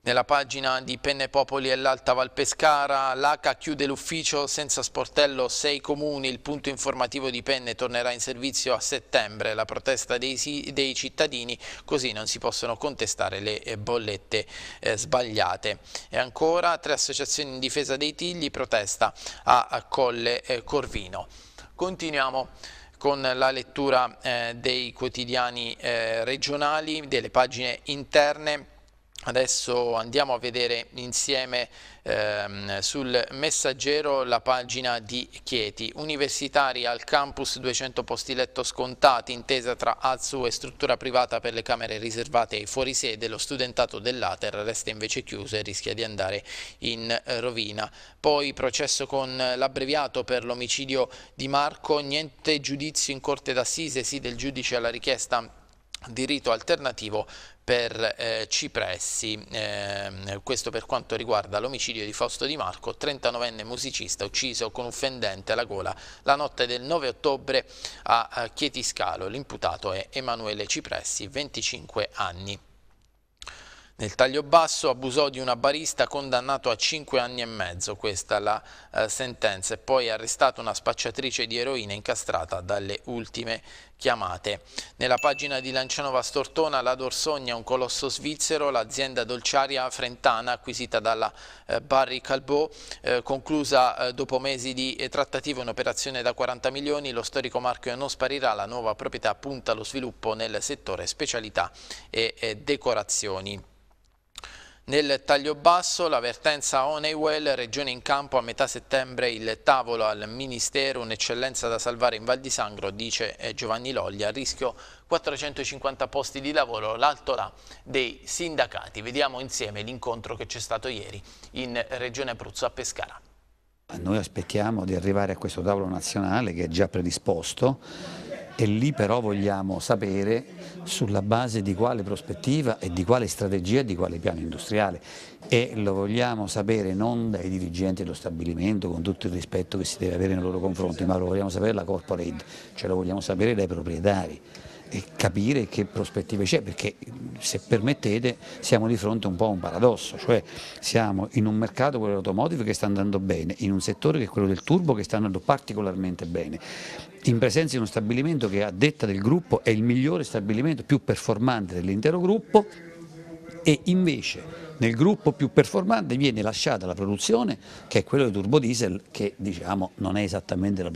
Nella pagina di Penne Popoli e l'Alta Val Pescara, l'ACA chiude l'ufficio senza sportello sei comuni, il punto informativo di Penne tornerà in servizio a settembre, la protesta dei, dei cittadini, così non si possono contestare le eh, bollette eh, sbagliate. E ancora tre associazioni in difesa dei tigli, protesta a Colle eh, Corvino. Continuiamo con la lettura eh, dei quotidiani eh, regionali, delle pagine interne Adesso andiamo a vedere insieme ehm, sul messaggero la pagina di Chieti. Universitari al campus 200 posti letto scontati, intesa tra AZU e struttura privata per le camere riservate ai fuorisede. Lo studentato dell'Ater resta invece chiuso e rischia di andare in rovina. Poi processo con l'abbreviato per l'omicidio di Marco, niente giudizio in corte d'assise, sì del giudice alla richiesta diritto alternativo per eh, Cipressi, eh, questo per quanto riguarda l'omicidio di Fausto Di Marco, 39enne musicista ucciso con un fendente alla gola la notte del 9 ottobre a, a Chietiscalo. L'imputato è Emanuele Cipressi, 25 anni. Nel taglio basso abusò di una barista condannato a 5 anni e mezzo, questa è la eh, sentenza, e poi arrestato una spacciatrice di eroina incastrata dalle ultime chiamate. Nella pagina di Lancianova Stortona la Dorsogna, un colosso svizzero, l'azienda dolciaria frentana acquisita dalla eh, Barry Calbo, eh, conclusa eh, dopo mesi di eh, trattativa un'operazione da 40 milioni, lo storico marchio non sparirà, la nuova proprietà punta allo sviluppo nel settore specialità e eh, decorazioni. Nel taglio basso l'avvertenza vertenza Honeywell, regione in campo a metà settembre il tavolo al Ministero, un'eccellenza da salvare in Val di Sangro, dice eh, Giovanni Loglia, a rischio 450 posti di lavoro, l'alto là dei sindacati. Vediamo insieme l'incontro che c'è stato ieri in Regione Abruzzo a Pescara. Noi aspettiamo di arrivare a questo tavolo nazionale che è già predisposto e lì però vogliamo sapere sulla base di quale prospettiva e di quale strategia e di quale piano industriale e lo vogliamo sapere non dai dirigenti dello stabilimento con tutto il rispetto che si deve avere nei loro confronti ma lo vogliamo sapere la corporate, cioè lo vogliamo sapere dai proprietari e capire che prospettive c'è, perché se permettete siamo di fronte un po' a un paradosso, cioè siamo in un mercato, quello dell'automotive, che sta andando bene, in un settore che è quello del turbo che sta andando particolarmente bene, in presenza di uno stabilimento che a detta del gruppo è il migliore stabilimento più performante dell'intero gruppo e invece nel gruppo più performante viene lasciata la produzione che è quella di turbodiesel che diciamo non è esattamente la,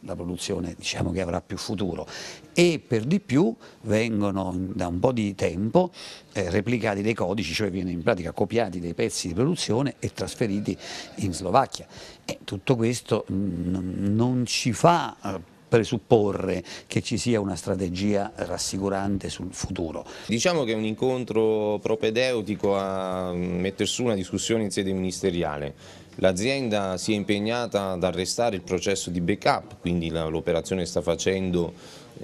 la produzione diciamo, che avrà più futuro e per di più vengono da un po' di tempo eh, replicati dei codici, cioè viene in pratica copiati dei pezzi di produzione e trasferiti in Slovacchia. E tutto questo mm, non ci fa eh, presupporre che ci sia una strategia rassicurante sul futuro. Diciamo che è un incontro propedeutico a mettere su una discussione in sede ministeriale. L'azienda si è impegnata ad arrestare il processo di backup, quindi l'operazione sta facendo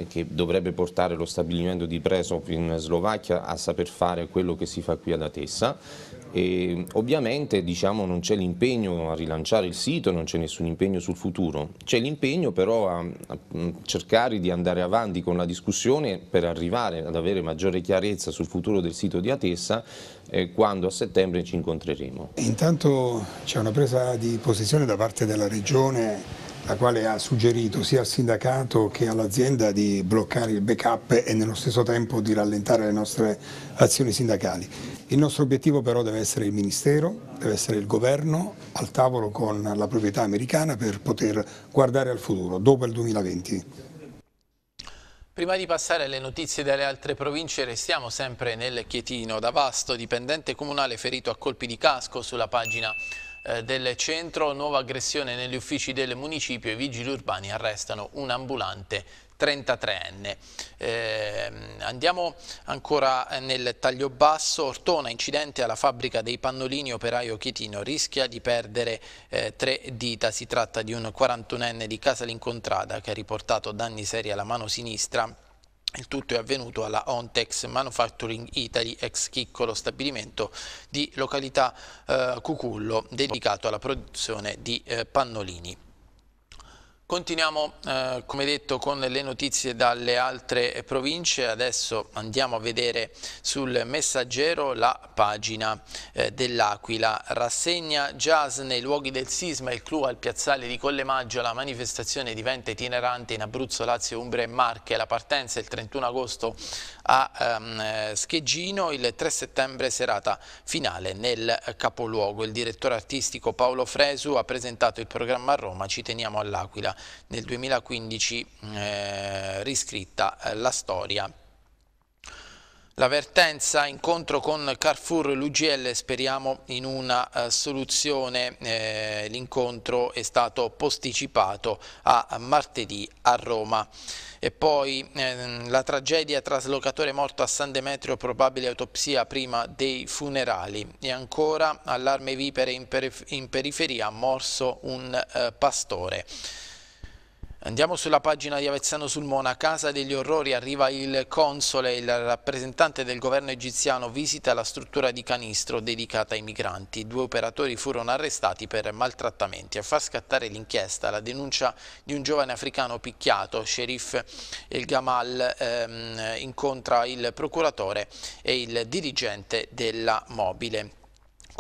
che dovrebbe portare lo stabilimento di Presop in Slovacchia a saper fare quello che si fa qui ad Atessa e ovviamente diciamo, non c'è l'impegno a rilanciare il sito, non c'è nessun impegno sul futuro, c'è l'impegno però a, a, cercare di andare avanti con la discussione per arrivare ad avere maggiore chiarezza sul futuro del sito di Atessa eh, quando a settembre ci incontreremo. Intanto c'è una presa di posizione da parte della Regione la quale ha suggerito sia al sindacato che all'azienda di bloccare il backup e nello stesso tempo di rallentare le nostre azioni sindacali. Il nostro obiettivo però deve essere il Ministero, deve essere il Governo al tavolo con la proprietà americana per poter guardare al futuro, dopo il 2020. Prima di passare alle notizie dalle altre province, restiamo sempre nel Chietino. Da Vasto, dipendente comunale ferito a colpi di casco sulla pagina eh, del centro, nuova aggressione negli uffici del municipio, i vigili urbani arrestano un ambulante 33enne. Eh, andiamo ancora eh, nel taglio basso, Ortona, incidente alla fabbrica dei pannolini, operaio Chitino rischia di perdere eh, tre dita, si tratta di un 41enne di Casa L'Incontrada che ha riportato danni seri alla mano sinistra il tutto è avvenuto alla Ontex Manufacturing Italy, ex Chiccolo, stabilimento di località eh, Cucullo, dedicato alla produzione di eh, pannolini. Continuiamo, eh, come detto, con le notizie dalle altre province. Adesso andiamo a vedere sul messaggero la pagina eh, dell'Aquila. Rassegna jazz nei luoghi del sisma, il clou al piazzale di Collemaggio. La manifestazione diventa itinerante in Abruzzo, Lazio, Umbria e Marche. La partenza il 31 agosto a um, Scheggino il 3 settembre serata finale nel eh, capoluogo. Il direttore artistico Paolo Fresu ha presentato il programma a Roma Ci teniamo all'Aquila nel 2015 mm, eh, riscritta eh, la storia L'avvertenza, incontro con Carrefour e l'UGL, speriamo in una uh, soluzione, eh, l'incontro è stato posticipato a martedì a Roma. E poi ehm, la tragedia traslocatore morto a San Demetrio, probabile autopsia prima dei funerali. E ancora allarme vipere in, perif in periferia, morso un eh, pastore. Andiamo sulla pagina di Avezzano Sulmona, a Casa degli Orrori arriva il console, il rappresentante del governo egiziano visita la struttura di canistro dedicata ai migranti. Due operatori furono arrestati per maltrattamenti. A far scattare l'inchiesta la denuncia di un giovane africano picchiato, Sherif El Gamal ehm, incontra il procuratore e il dirigente della mobile.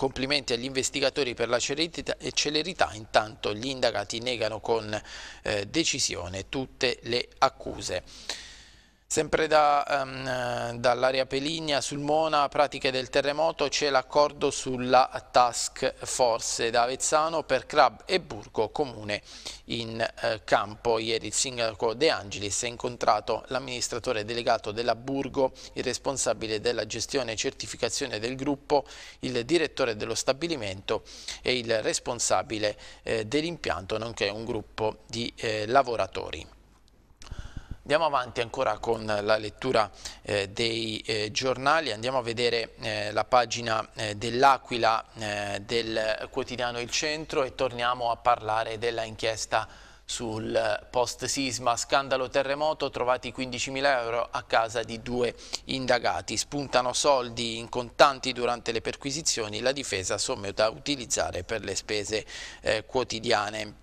Complimenti agli investigatori per la celerità, eh, celerità. intanto gli indagati negano con eh, decisione tutte le accuse. Sempre da, um, dall'area Peligna, sul Mona, pratiche del terremoto, c'è l'accordo sulla task force da Avezzano per Crab e Burgo Comune in uh, campo. Ieri il sindaco De Angelis ha incontrato l'amministratore delegato della Burgo, il responsabile della gestione e certificazione del gruppo, il direttore dello stabilimento e il responsabile eh, dell'impianto, nonché un gruppo di eh, lavoratori. Andiamo avanti ancora con la lettura eh, dei eh, giornali, andiamo a vedere eh, la pagina eh, dell'Aquila eh, del quotidiano Il Centro e torniamo a parlare della inchiesta sul eh, post sisma scandalo terremoto trovati 15.000 euro a casa di due indagati spuntano soldi in contanti durante le perquisizioni la difesa somme da utilizzare per le spese eh, quotidiane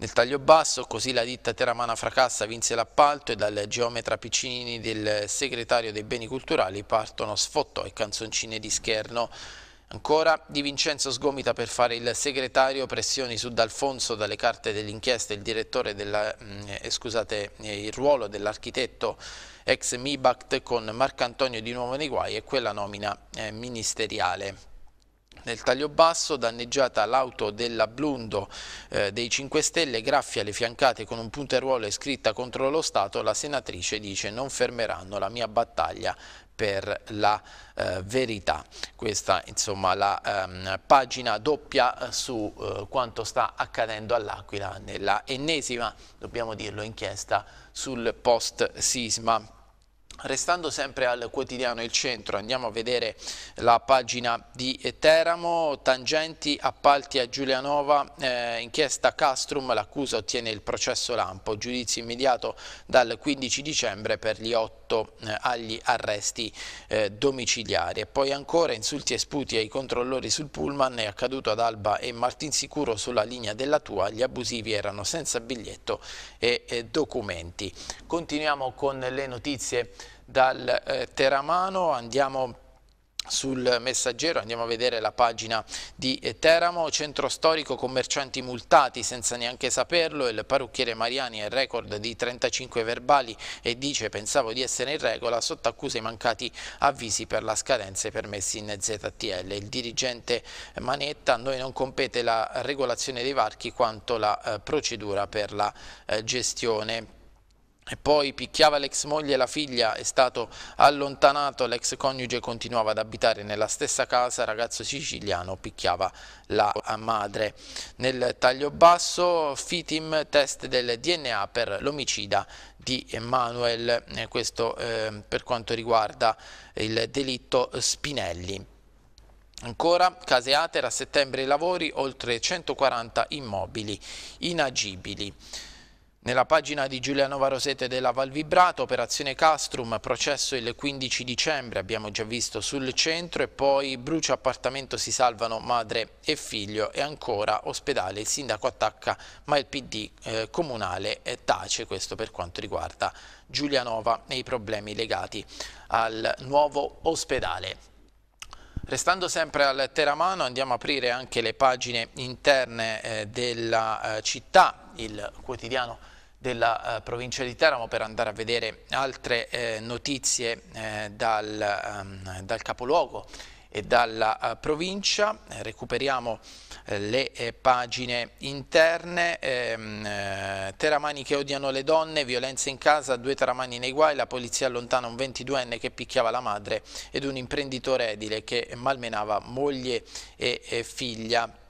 nel taglio basso così la ditta Teramana Fracassa vinse l'appalto e dal geometra Piccinini del segretario dei beni culturali partono sfottò e canzoncine di scherno. Ancora Di Vincenzo sgomita per fare il segretario, pressioni su D'Alfonso dalle carte dell'inchiesta, il, della, mm, eh, scusate, eh, il ruolo dell'architetto ex Mibact con Marcantonio di nuovo nei guai e quella nomina eh, ministeriale. Nel taglio basso danneggiata l'auto dell'Ablundo eh, dei 5 Stelle, graffia le fiancate con un punteruolo e scritta contro lo Stato, la senatrice dice non fermeranno la mia battaglia per la eh, verità. Questa insomma la ehm, pagina doppia eh, su eh, quanto sta accadendo all'Aquila nella ennesima, dobbiamo dirlo, inchiesta sul post sisma. Restando sempre al quotidiano Il Centro, andiamo a vedere la pagina di Teramo, tangenti, appalti a Giulianova, eh, inchiesta Castrum, l'accusa ottiene il processo Lampo, giudizio immediato dal 15 dicembre per gli otto eh, agli arresti eh, domiciliari. E poi ancora insulti e sputi ai controllori sul pullman, è accaduto ad Alba e Martinsicuro sulla linea della Tua, gli abusivi erano senza biglietto e eh, documenti. Continuiamo con le notizie dal eh, Teramano, andiamo sul messaggero andiamo a vedere la pagina di eh, Teramo, centro storico commercianti multati senza neanche saperlo, il parrucchiere Mariani è il record di 35 verbali e dice pensavo di essere in regola sotto accusa i mancati avvisi per la scadenza e permessi in ZTL. Il dirigente Manetta a noi non compete la regolazione dei varchi quanto la eh, procedura per la eh, gestione e poi picchiava l'ex moglie e la figlia, è stato allontanato, l'ex coniuge continuava ad abitare nella stessa casa, ragazzo siciliano picchiava la madre. Nel taglio basso, Fitim test del DNA per l'omicida di Emanuel, questo eh, per quanto riguarda il delitto Spinelli. Ancora, Caseater a settembre i lavori, oltre 140 immobili inagibili. Nella pagina di Giulianova Rosete della Val Vibrato, operazione Castrum, processo il 15 dicembre, abbiamo già visto sul centro e poi brucia appartamento si salvano madre e figlio e ancora ospedale, il sindaco attacca ma il PD eh, comunale eh, tace, questo per quanto riguarda Giulianova e i problemi legati al nuovo ospedale. Restando sempre al Teramano andiamo a aprire anche le pagine interne eh, della eh, città, il quotidiano della eh, provincia di Teramo per andare a vedere altre eh, notizie eh, dal, ehm, dal capoluogo e dalla eh, provincia. Eh, recuperiamo eh, le pagine interne. Ehm, teramani che odiano le donne, violenza in casa, due teramani nei guai, la polizia allontana un 22enne che picchiava la madre ed un imprenditore edile che malmenava moglie e figlia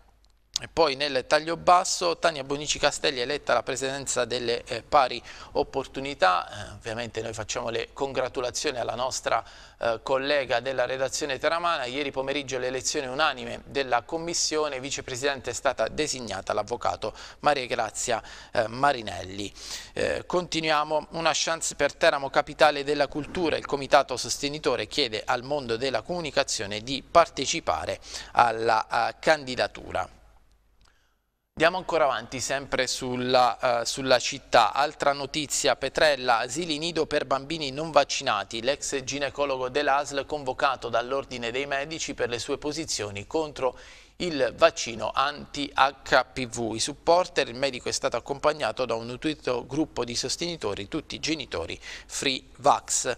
poi nel taglio basso Tania Bonici Castelli è eletta alla presidenza delle eh, pari opportunità, eh, ovviamente noi facciamo le congratulazioni alla nostra eh, collega della redazione Teramana, ieri pomeriggio l'elezione unanime della commissione, vicepresidente è stata designata l'avvocato Maria Grazia eh, Marinelli. Eh, continuiamo, una chance per Teramo Capitale della Cultura, il comitato sostenitore chiede al mondo della comunicazione di partecipare alla eh, candidatura. Andiamo ancora avanti, sempre sulla, uh, sulla, città. Altra notizia, Petrella, asili nido per bambini non vaccinati. L'ex ginecologo dell'ASL convocato dall'Ordine dei Medici per le sue posizioni contro il vaccino anti-HPV. I supporter, il medico è stato accompagnato da un nutrito gruppo di sostenitori, tutti genitori free vax.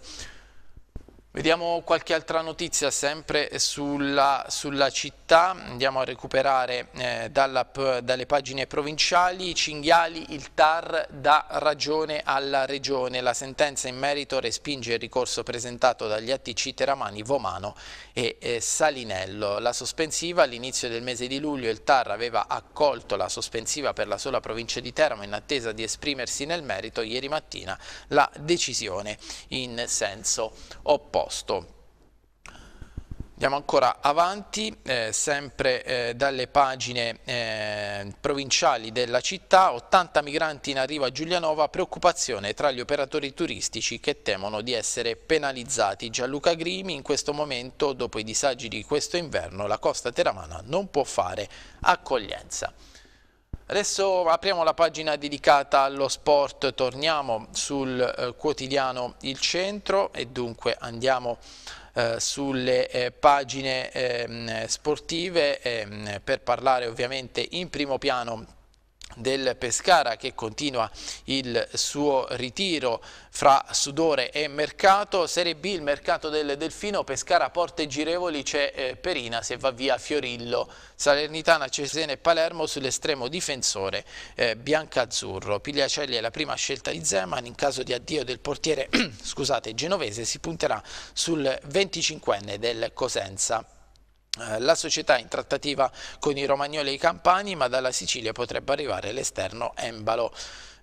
Vediamo qualche altra notizia sempre sulla, sulla città, andiamo a recuperare eh, dalla, dalle pagine provinciali, cinghiali, il TAR dà ragione alla regione, la sentenza in merito respinge il ricorso presentato dagli ATC Teramani, Vomano e eh, Salinello. La sospensiva all'inizio del mese di luglio il TAR aveva accolto la sospensiva per la sola provincia di Teramo in attesa di esprimersi nel merito, ieri mattina la decisione in senso opposto posto. Andiamo ancora avanti, eh, sempre eh, dalle pagine eh, provinciali della città, 80 migranti in arrivo a Giulianova, preoccupazione tra gli operatori turistici che temono di essere penalizzati. Gianluca Grimi in questo momento, dopo i disagi di questo inverno, la costa teramana non può fare accoglienza. Adesso apriamo la pagina dedicata allo sport, torniamo sul eh, quotidiano Il Centro e dunque andiamo eh, sulle eh, pagine eh, sportive ehm, per parlare ovviamente in primo piano del Pescara che continua il suo ritiro fra sudore e mercato, Serie B il mercato del Delfino, Pescara, Porte Girevoli c'è eh, Perina se va via Fiorillo, Salernitana, Cesena e Palermo sull'estremo difensore eh, Biancazzurro, Pigliacelli è la prima scelta di Zeman, in caso di addio del portiere *clears throat* scusate, genovese si punterà sul 25enne del Cosenza. Eh, la società in trattativa con i romagnoli e i campani, ma dalla Sicilia potrebbe arrivare l'esterno Embalo.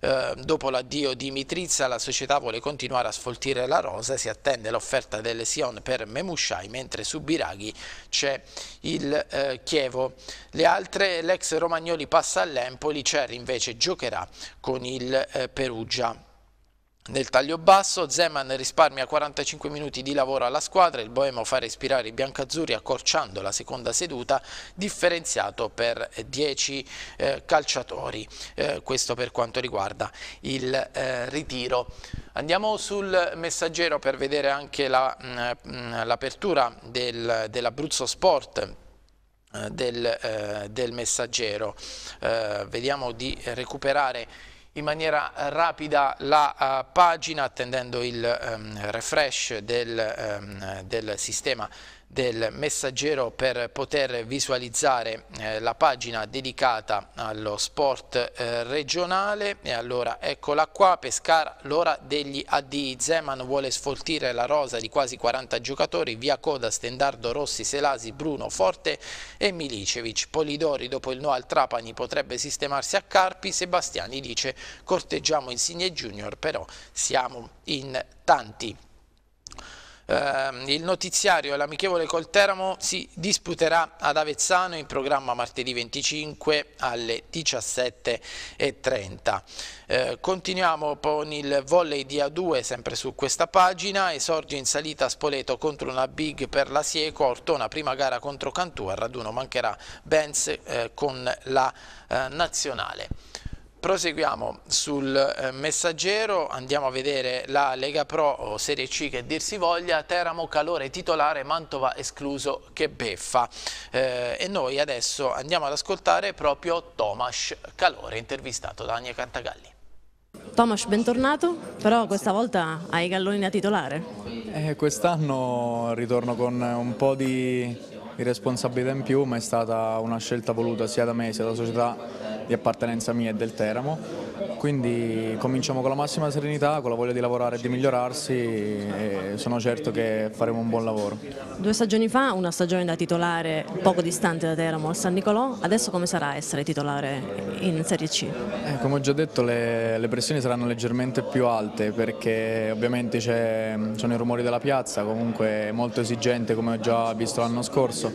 Eh, dopo l'addio di Mitrizza, la società vuole continuare a sfoltire la rosa, si attende l'offerta del Sion per Memushai, mentre su Biraghi c'è il eh, Chievo. Le altre, l'ex Romagnoli passa all'Empoli, Cerri invece giocherà con il eh, Perugia. Nel taglio basso Zeman risparmia 45 minuti di lavoro alla squadra, il Boemo fa respirare i biancazzurri accorciando la seconda seduta, differenziato per 10 eh, calciatori, eh, questo per quanto riguarda il eh, ritiro. Andiamo sul messaggero per vedere anche mm, mm, l'apertura la, del, dell'Abruzzo Sport. Eh, del, eh, del messaggero eh, vediamo di recuperare in maniera eh, rapida la uh, pagina attendendo il um, refresh del, um, del sistema del messaggero per poter visualizzare eh, la pagina dedicata allo sport eh, regionale e allora eccola qua Pescara l'ora degli addi Zeman vuole sfoltire la rosa di quasi 40 giocatori via Coda, Stendardo, Rossi, Selasi, Bruno, Forte e Milicevic Polidori dopo il no al Trapani potrebbe sistemarsi a Carpi Sebastiani dice corteggiamo Insigne Junior però siamo in tanti Ehm, il notiziario e l'amichevole col Teramo si disputerà ad Avezzano in programma martedì 25 alle 17.30. Eh, continuiamo con il volley di A2 sempre su questa pagina, esordio in salita a Spoleto contro una big per la Sieco, Ortona prima gara contro Cantù, a raduno mancherà Benz eh, con la eh, nazionale. Proseguiamo sul eh, messaggero, andiamo a vedere la Lega Pro o Serie C che dir si voglia, Teramo calore titolare, Mantova escluso che beffa. Eh, e noi adesso andiamo ad ascoltare proprio Tomas Calore, intervistato da Ania Cantagalli. Tomas, bentornato, però questa volta hai i galloni da titolare. Eh, Quest'anno ritorno con un po' di di responsabilità in più, ma è stata una scelta voluta sia da me sia dalla società di appartenenza mia e del Teramo. Quindi cominciamo con la massima serenità, con la voglia di lavorare e di migliorarsi e sono certo che faremo un buon lavoro. Due stagioni fa una stagione da titolare poco distante da Teramo al San Nicolò, adesso come sarà essere titolare in Serie C? Eh, come ho già detto le, le, pressioni saranno leggermente più alte perché ovviamente ci sono i rumori della piazza, comunque molto esigente come ho già visto l'anno scorso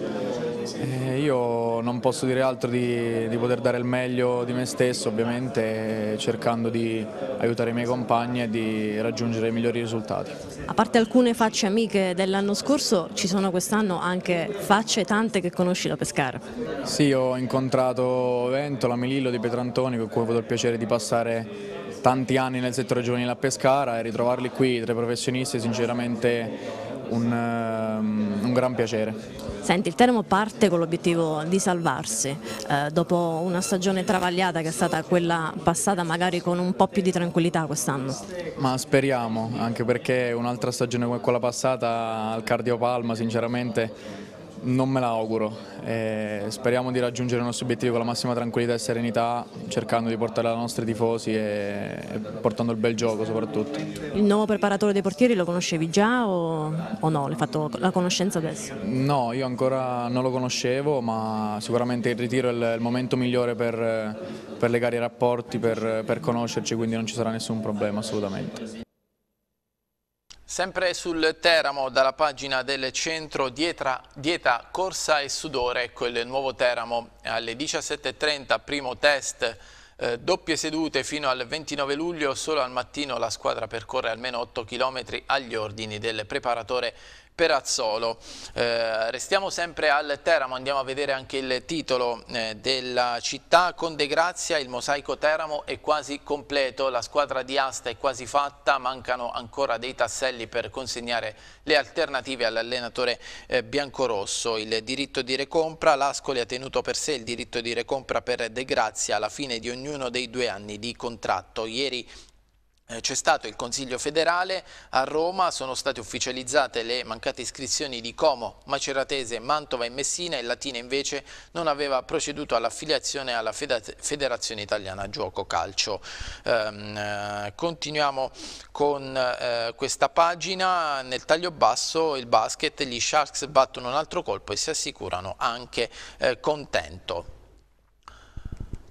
eh, io non posso dire altro di, di, poter dare il meglio di me stesso, ovviamente cercando di aiutare i miei compagni e di raggiungere i migliori risultati. A parte alcune facce amiche dell'anno scorso, ci sono quest'anno anche facce tante che conosci da Pescara. Sì, ho incontrato Ventola, Melillo di Petrantoni, con cui ho avuto il piacere di passare tanti anni nel settore giovanile a Pescara e ritrovarli qui tra i professionisti sinceramente un, ehm, un gran piacere. Senti, il Teramo parte con l'obiettivo di salvarsi, eh, dopo una stagione travagliata che è stata quella passata magari con un po' più di tranquillità quest'anno. Ma speriamo, anche perché un'altra stagione come quella passata al Cardiopalma sinceramente non me l'auguro, eh, speriamo di raggiungere i nostri obiettivi con la massima tranquillità e serenità, cercando di portare alla nostra tifosi e, e, portando il bel gioco soprattutto. Il nuovo preparatore dei portieri lo conoscevi già o, o no? L'hai fatto la conoscenza adesso? No, io ancora non lo conoscevo, ma sicuramente il ritiro è il, il momento migliore per, per legare i rapporti, per, per conoscerci, quindi non ci sarà nessun problema assolutamente. Sempre sul Teramo, dalla pagina del centro dieta, dieta corsa e sudore, ecco il nuovo Teramo. Alle 17.30 primo test, eh, doppie sedute fino al 29 luglio, solo al mattino la squadra percorre almeno 8 km agli ordini del preparatore Perazzolo. Eh, restiamo sempre al Teramo, andiamo a vedere anche il titolo eh, della città. Con De Grazia il mosaico Teramo è quasi completo, la squadra di asta è quasi fatta, mancano ancora dei tasselli per consegnare le alternative all'allenatore eh, biancorosso. Il diritto di recompra, l'Ascoli ha tenuto per sé il diritto di recompra per De Grazia alla fine di ognuno dei due anni di contratto. Ieri eh, c'è stato il Consiglio federale a Roma, sono state ufficializzate le mancate iscrizioni di Como, Maceratese, Mantova e Messina, il Latina invece non aveva proceduto all'affiliazione alla Federazione Italiana Gioco Calcio. Ehm, eh, continuiamo con eh, questa pagina, nel taglio basso il basket, gli Sharks battono un altro colpo e si assicurano anche contento.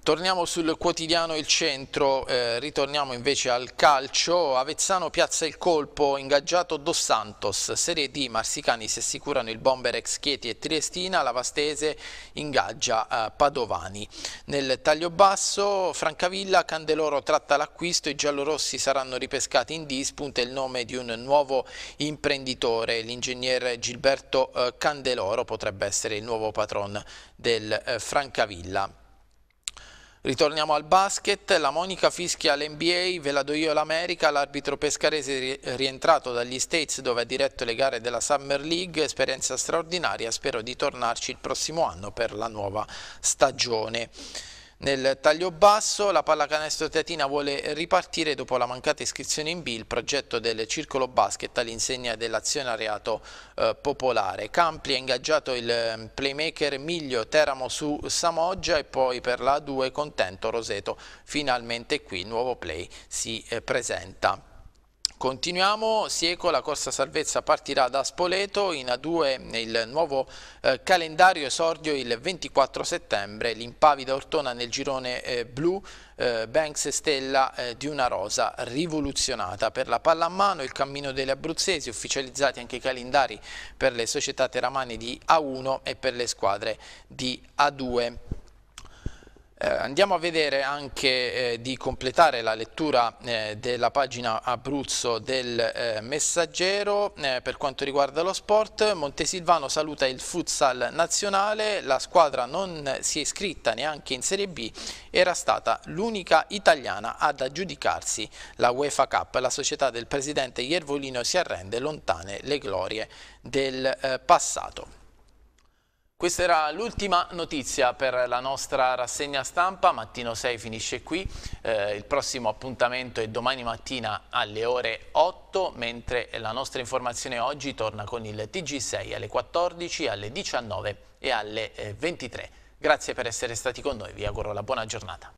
Torniamo sul quotidiano Il Centro, eh, ritorniamo invece al calcio. Avezzano piazza il colpo, ingaggiato Dos Santos. Serie D, Marsicani si assicurano il bomber ex Chieti e Triestina, la Vastese ingaggia eh, Padovani. Nel taglio basso, Francavilla, Candeloro tratta l'acquisto, i giallorossi saranno ripescati in dispunta il nome di un nuovo imprenditore. L'ingegnere Gilberto eh, Candeloro potrebbe essere il nuovo patron del eh, Francavilla. Ritorniamo al basket, la Monica fischia all'NBA, ve la do io l'America, l'arbitro pescarese rientrato dagli States dove ha diretto le gare della Summer League, esperienza straordinaria, spero di tornarci il prossimo anno per la nuova stagione. Nel taglio basso la pallacanestro teatina vuole ripartire dopo la mancata iscrizione in B, il progetto del Circolo Basket all'insegna dell'azionariato eh, popolare. Campli ha ingaggiato il mm, playmaker Miglio Teramo su Samoggia e poi per la 2 contento Roseto. Finalmente qui il nuovo play si eh, presenta. Continuiamo, Sieco, la corsa salvezza partirà da Spoleto in A2 nel nuovo eh, calendario esordio il 24 settembre, l'impavida Ortona nel girone eh, blu, eh, Banks e Stella eh, di una rosa rivoluzionata. Per la palla a mano il cammino degli abruzzesi, ufficializzati anche i calendari per le società teramane di A1 e per le squadre di A2. Eh, andiamo a vedere anche eh, di completare la lettura eh, della pagina Abruzzo del Messaggero per quanto riguarda lo sport. Montesilvano saluta il futsal nazionale, la squadra non si è iscritta neanche in Serie B, era stata l'unica italiana ad aggiudicarsi la UEFA Cup. La società del presidente Iervolino si arrende lontane le glorie del passato. Questa era l'ultima notizia per la nostra rassegna stampa, mattino 6 finisce qui, eh, il prossimo appuntamento è domani mattina alle ore 8, mentre la nostra informazione oggi torna con il TG6 alle 14, alle 19 e alle 23. Eh, Grazie per essere stati con noi, vi auguro la buona giornata.